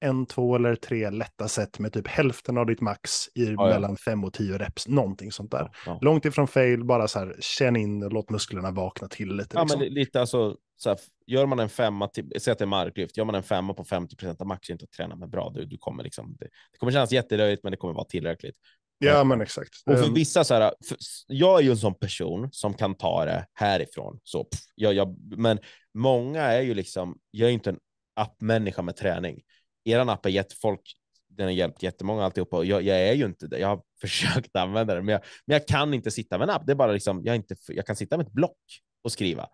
en, två eller tre lätta set med typ hälften av ditt max i ja, ja. mellan fem och tio reps, någonting sånt där. Ja, Långt ifrån fail, bara så här känn in och låt musklerna vakna till lite. Ja, liksom. men lite alltså, så här, gör man en femma, säg att det är marklyft, gör man en femma på 50 procent av max, inte att träna med bra, du, du kommer liksom, det, det kommer kännas jätteröjigt, men det kommer vara tillräckligt. Ja, men exakt. Och för ehm. vissa så här, för, jag är ju en sån person som kan ta det härifrån, så pff, jag, jag, men många är ju liksom, jag är inte en app-människa med träning. Er app har gett folk, den har hjälpt jättemånga alltihopa och jag, jag är ju inte det. Jag har försökt använda den, men jag, men jag kan inte sitta med en app. Det är bara liksom, jag, inte, jag kan sitta med ett block och skriva.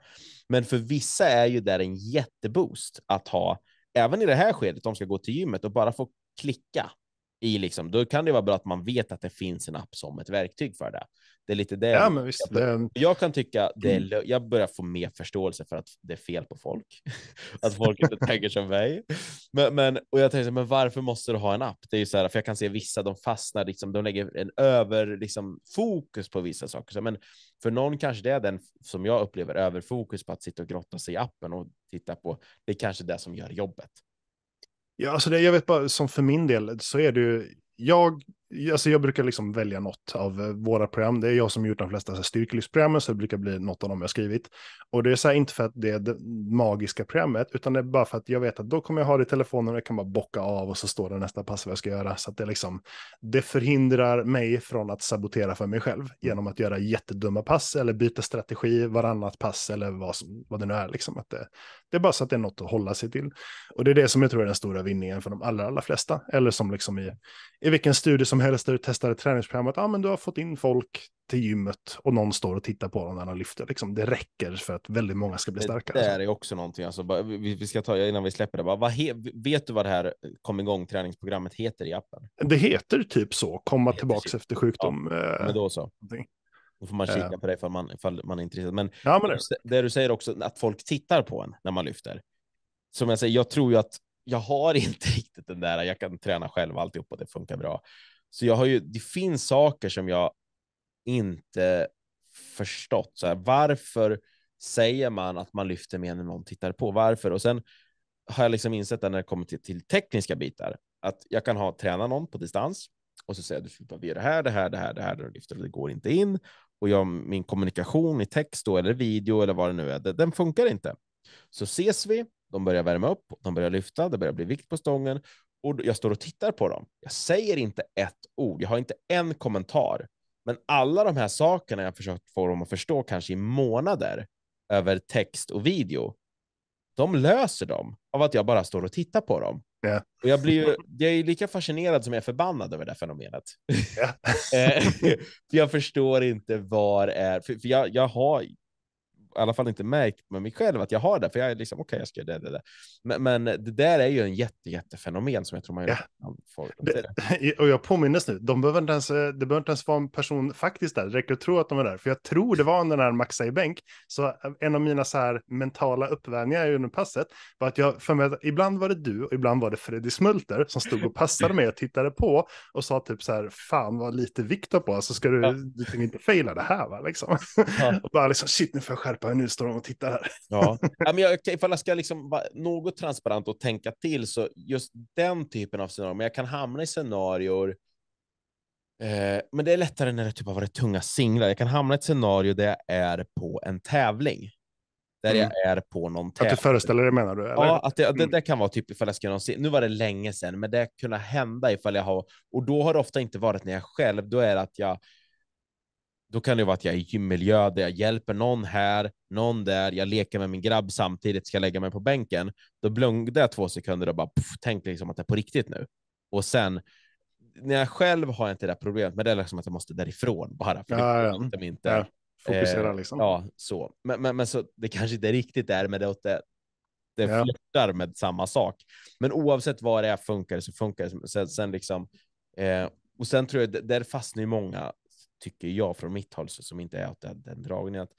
Men för vissa är ju där en jätteboost att ha, även i det här skedet, de ska gå till gymmet och bara få klicka i liksom, då kan det vara bra att man vet att det finns en app som ett verktyg för det. Det är lite det. Ja, men visst, jag, bör, jag kan tycka det är, mm. jag börjar få mer förståelse för att det är fel på folk, att folk inte tänker som mig. Men, men, och jag tänker, men varför måste du ha en app? Det är ju så här, för jag kan se vissa, de fastnar, liksom, de lägger en över liksom, fokus på vissa saker. Så, men för någon kanske det är den som jag upplever överfokus på att sitta och grotta sig i appen och titta på. Det är kanske det som gör jobbet. Ja, alltså det, jag vet bara, som för min del så är det ju, jag alltså jag brukar liksom välja något av eh, våra program. Det är jag som gjort de flesta styrkelyftsprogrammen, så det brukar bli något av dem jag skrivit. Och det är så här, inte för att det är det magiska programmet, utan det är bara för att jag vet att då kommer jag ha det i telefonen och jag kan bara bocka av och så står det nästa pass vad jag ska göra. Så att det, liksom, det förhindrar mig från att sabotera för mig själv genom att göra jättedumma pass eller byta strategi varannat pass eller vad, som, vad det nu är. Liksom. Att det, det är bara så att det är något att hålla sig till. Och det är det som jag tror är den stora vinningen för de allra, allra flesta. Eller som liksom i, i vilken studie som som helst där du testar ett träningsprogram, att ah, men du har fått in folk till gymmet och någon står och tittar på dem när de lyfter. Liksom, det räcker för att väldigt många ska bli starkare. Det där är också någonting, alltså, vi, vi, ska ta innan vi släpper det. Bara, vad vet du vad det här eh, kom igång träningsprogrammet heter i appen? Det heter typ så, komma tillbaks efter sjukdom. Ja, eh, men då så. Någonting. Då får man kika eh. på det ifall man, ifall man är intresserad. Men, ja, men det. det du säger också, att folk tittar på en när man lyfter. Som jag säger, jag tror ju att jag har inte riktigt den där, jag kan träna själv alltihop och det funkar bra. Så jag har ju, det finns saker som jag inte förstått. Så här, varför säger man att man lyfter mer när någon tittar på? Varför? Och sen har jag liksom insett när det kommer till, till, tekniska bitar, att jag kan ha träna någon på distans och så säger du göra det här, det här, det här, det här, och lyfter och det går inte in. Och jag, min kommunikation i text då, eller video eller vad det nu är, det, den funkar inte. Så ses vi, de börjar värma upp, de börjar lyfta, det börjar bli vikt på stången och jag står och tittar på dem. Jag säger inte ett ord, jag har inte en kommentar. Men alla de här sakerna jag försökt få dem att förstå kanske i månader över text och video, de löser dem av att jag bara står och tittar på dem. Yeah. Och jag, blir ju, jag är lika fascinerad som jag är förbannad över det här fenomenet. Yeah. för jag förstår inte var är... För, för jag, jag, har, i alla fall inte märkt med mig själv att jag har det, för jag är liksom okej, okay, jag ska göra det, det, det. Men, men, det där är ju en jätte, jättefenomen som jag tror man ja. får. och jag påminnes nu, de behöver inte ens, eh, det behöver inte ens vara en person faktiskt där, det räcker att tro att de är där, för jag tror det var när den maxa i bänk, så eh, en av mina så här mentala uppvärmningar under passet var att jag för mig ibland var det du och ibland var det Freddy Smulter som stod och passade mig och tittade på och sa typ så här, fan vad lite Viktor på, så alltså ska du, ja. du inte fejla det här va, liksom. Ja. och bara liksom, shit, nu får jag skärpa oj, nu står de och tittar här. Ja, ja men jag, ifall jag ska liksom vara något transparent och tänka till, så just den typen av scenarier, men jag kan hamna i scenarier eh, men det är lättare när det typ har varit tunga singlar. Jag kan hamna i ett scenario där jag är på en tävling. Där mm. jag är på någon tävling. Att du föreställer dig menar du? Eller? Ja, att det, mm. det, det, kan vara typ ifall jag ska någonsin, nu var det länge sedan, men det kunde hända ifall jag har, och då har det ofta inte varit när jag själv, då är det att jag då kan det vara att jag är i gymmiljö där jag hjälper någon här, någon där, jag leker med min grabb samtidigt, ska lägga mig på bänken. Då blundar jag två sekunder och bara pff, tänk liksom att det är på riktigt nu. Och sen, när jag själv har inte det där problemet, men det är liksom att jag måste därifrån bara. För ja, ja. De inte, ja. Fokusera eh, liksom. ja, så. Men, men, men, så, det kanske inte riktigt är, men det, det, det ja. flörtar med samma sak. Men oavsett vad det är funkar det så funkar det. Sen, sen liksom, eh, och sen tror jag, där fastnar ju många tycker jag från mitt håll, som inte är åt den, den dragningen, att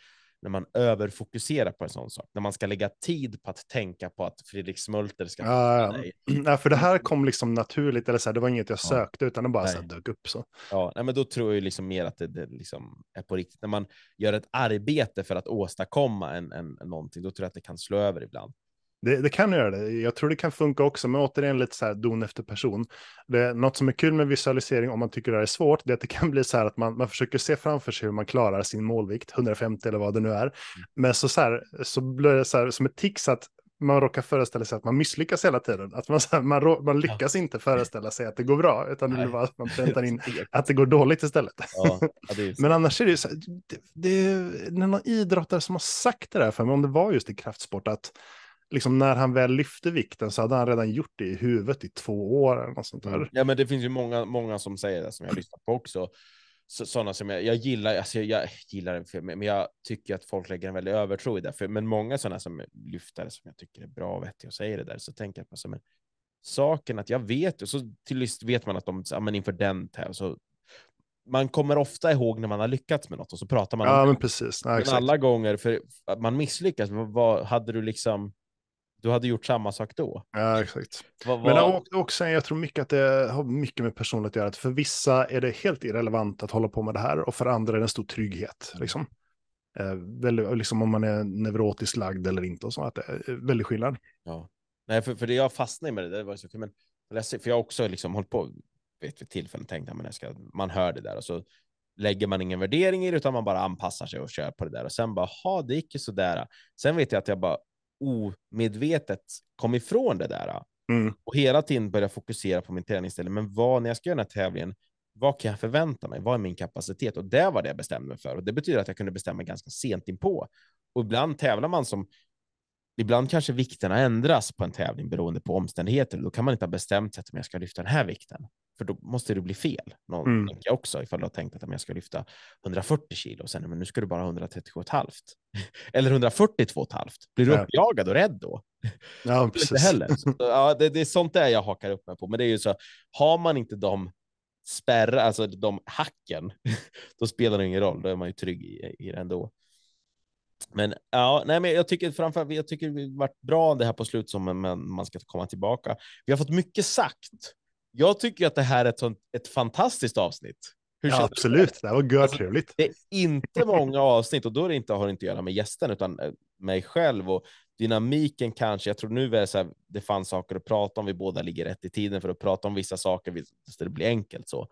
när man överfokuserar på en sån sak, när man ska lägga tid på att tänka på att Fredrik Smulter ska... Ja, nej. för det här kom liksom naturligt, eller så här, det var inget jag ja. sökte, utan det bara så dök upp så. Ja, nej, men då tror jag liksom mer att det, det liksom är på riktigt. När man gör ett arbete för att åstadkomma en, en någonting, då tror jag att det kan slå över ibland. Det, det, kan göra det. Jag tror det kan funka också, men återigen lite så här don efter person. Det, något som är kul med visualisering om man tycker det här är svårt, det är att det kan bli så här att man, man försöker se framför sig hur man klarar sin målvikt, 150 eller vad det nu är. Mm. Men så, så, här, så blir det så här, som ett tics att man råkar föreställa sig att man misslyckas hela tiden. Att man, här, man, man lyckas ja. inte föreställa sig att det går bra, utan det bara att man präntar in att det går dåligt istället. Ja, Men annars är det ju så här, det, det, är någon idrottare som har sagt det där för mig, om det var just i kraftsport, att liksom när han väl lyfte vikten så hade han redan gjort det i huvudet i två år. Eller något sånt där. Mm. Ja, men det finns ju många, många som säger det som jag lyssnar på också. sådana som jag, jag gillar, alltså jag, jag gillar den filmen, men jag tycker att folk lägger en väldigt övertro i det. För, men många sådana som lyfter som jag tycker är bra och vettiga och säger det där, så tänker jag på så, men, saken att jag vet, och så till vet man att de, ja men inför den tävlingen, så man kommer ofta ihåg när man har lyckats med något och så pratar man ja, om men det. Precis. Ja, men alla gånger, för man misslyckas, vad, vad hade du liksom, du hade gjort samma sak då. Ja, exakt. Vad, vad... Men och, och sen, jag tror mycket att det har mycket med personligt att göra. Att för vissa är det helt irrelevant att hålla på med det här och för andra är det en stor trygghet. Liksom. Eh, väldigt, liksom om man är neurotiskt lagd eller inte och så. Att det är väldigt skillnad. Ja. Nej, för, för det jag fastnade med det där var så, för, men, för jag har också liksom hållit på vet vid tillfällen tänkt att man, ska, man hör det där och så lägger man ingen värdering i det utan man bara anpassar sig och kör på det där och sen bara, ha det gick ju sådär. Sen vet jag att jag bara omedvetet kom ifrån det där mm. och hela tiden började fokusera på min träningsställning. Men vad, när jag ska göra den här tävlingen, vad kan jag förvänta mig? Vad är min kapacitet? Och det var det jag bestämde mig för. Och det betyder att jag kunde bestämma ganska sent inpå. Och ibland tävlar man som ibland kanske vikterna ändras på en tävling beroende på omständigheter. Då kan man inte ha bestämt sig att jag ska lyfta den här vikten, för då måste det bli fel. Någon mm. tänker också ifall du har tänkt att jag ska lyfta 140 kilo och sen men nu ska du bara ha 137,5 eller 142,5. Blir du ja. uppjagad och rädd då? Ja, precis. Inte heller. Så, ja, det, det är sånt där jag hakar upp mig på, men det är ju så har man inte de spärrar, alltså de hacken, då spelar det ingen roll. Då är man ju trygg i, i det ändå. Men ja, nej, men jag tycker framförallt, jag tycker det varit bra det här på slut som men man ska komma tillbaka. Vi har fått mycket sagt. Jag tycker att det här är ett, ett fantastiskt avsnitt. Ja, absolut, det? det var alltså, görtrevligt. alltså, Det är inte många avsnitt och då är det inte, har det inte att göra med gästen utan eh, mig själv och dynamiken kanske. Jag tror nu är det, så här, det fanns saker att prata om. Vi båda ligger rätt i tiden för att prata om vissa saker. Så det blir enkelt så.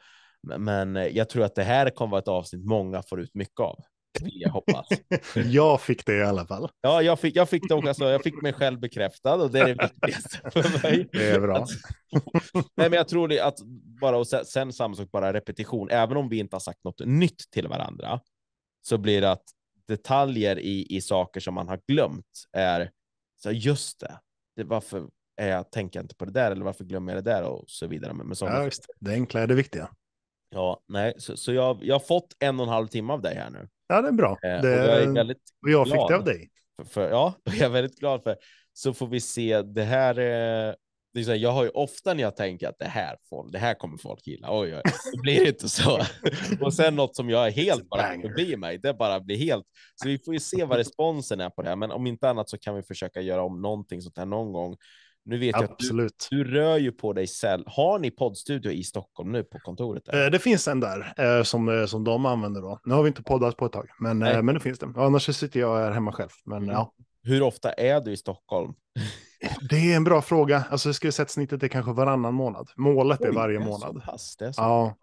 Men eh, jag tror att det här kommer vara ett avsnitt många får ut mycket av tre hoppas. jag fick det i alla fall. Ja, jag fick, jag fick det också. Alltså, jag fick mig själv bekräftad och det är det viktigaste för mig. Det är bra. Att, nej, men jag tror det att bara och sen, sen samma sak, bara repetition. Även om vi inte har sagt något nytt till varandra så blir det att detaljer i, i saker som man har glömt är så just det. det varför är jag, tänker jag inte på det där eller varför glömmer jag det där och så vidare. Men, men ja, just det. det enkla är det viktiga. Ja, nej, så, så jag, jag har fått en och en halv timme av dig här nu. Ja, det är bra. Eh, det, och jag är väldigt och jag fick det av dig. För, ja, och jag är väldigt glad för. Så får vi se. Det här eh, det är så här, jag har ju ofta när jag tänker att det här, folk, det här kommer folk gilla, oj, oj, det blir inte så. Och sen något som jag är helt bara förbi mig, det bara blir helt. Så vi får ju se vad responsen är på det här, men om inte annat så kan vi försöka göra om någonting sånt här någon gång. Nu vet Absolut. jag att du, du rör ju på dig själv. Har ni poddstudio i Stockholm nu på kontoret? Där? Eh, det finns en där eh, som, eh, som de använder då. Nu har vi inte poddat på ett tag, men, Nej. men det finns det. Annars sitter jag här hemma själv. Men, mm. ja. Hur ofta är du i Stockholm? Det är en bra fråga. Alltså, jag skulle säga att snittet är kanske varannan månad. Målet Oj, är varje är månad. Pass, är ja.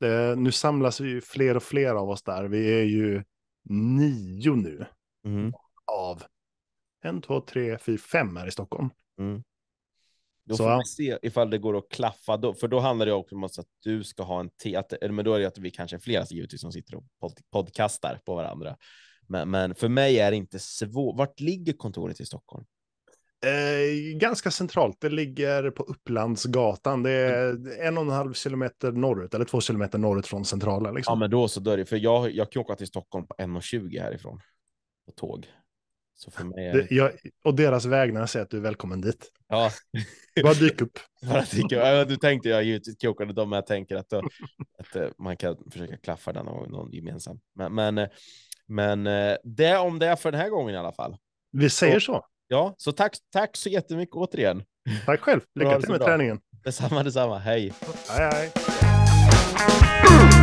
Det, nu samlas vi ju fler och fler av oss där. Vi är ju nio nu mm. av en, två, tre, fyra, fem här i Stockholm. Mm. Då så får han... vi se ifall det går att klaffa, då, för då handlar det också om att du ska ha en te, att, men då är det att vi kanske är flera givetvis som sitter och pod podcastar på varandra. Men, men, för mig är det inte svårt. Vart ligger kontoret i Stockholm? Eh, ganska centralt. Det ligger på Upplandsgatan. Det är mm. en och en halv kilometer norrut, eller två kilometer norrut från centralen. Liksom. Ja, men då så dör det. För jag, jag kan åka till Stockholm på 1.20 härifrån på tåg. Så för mig är... det, jag, och deras vägnar säger att du är välkommen dit. Ja. Bara dyk upp. ja, du tänkte jag givetvis krokade dem, men jag tänker att, då, eh, att eh, man kan försöka klaffa den någon, någon gemensam. Men, men, eh, men, det om det för den här gången i alla fall. Vi säger så. så. Ja, så tack, tack så jättemycket återigen. Tack själv. Lycka till med bra. träningen. Detsamma, detsamma. Hej. Hej, hej.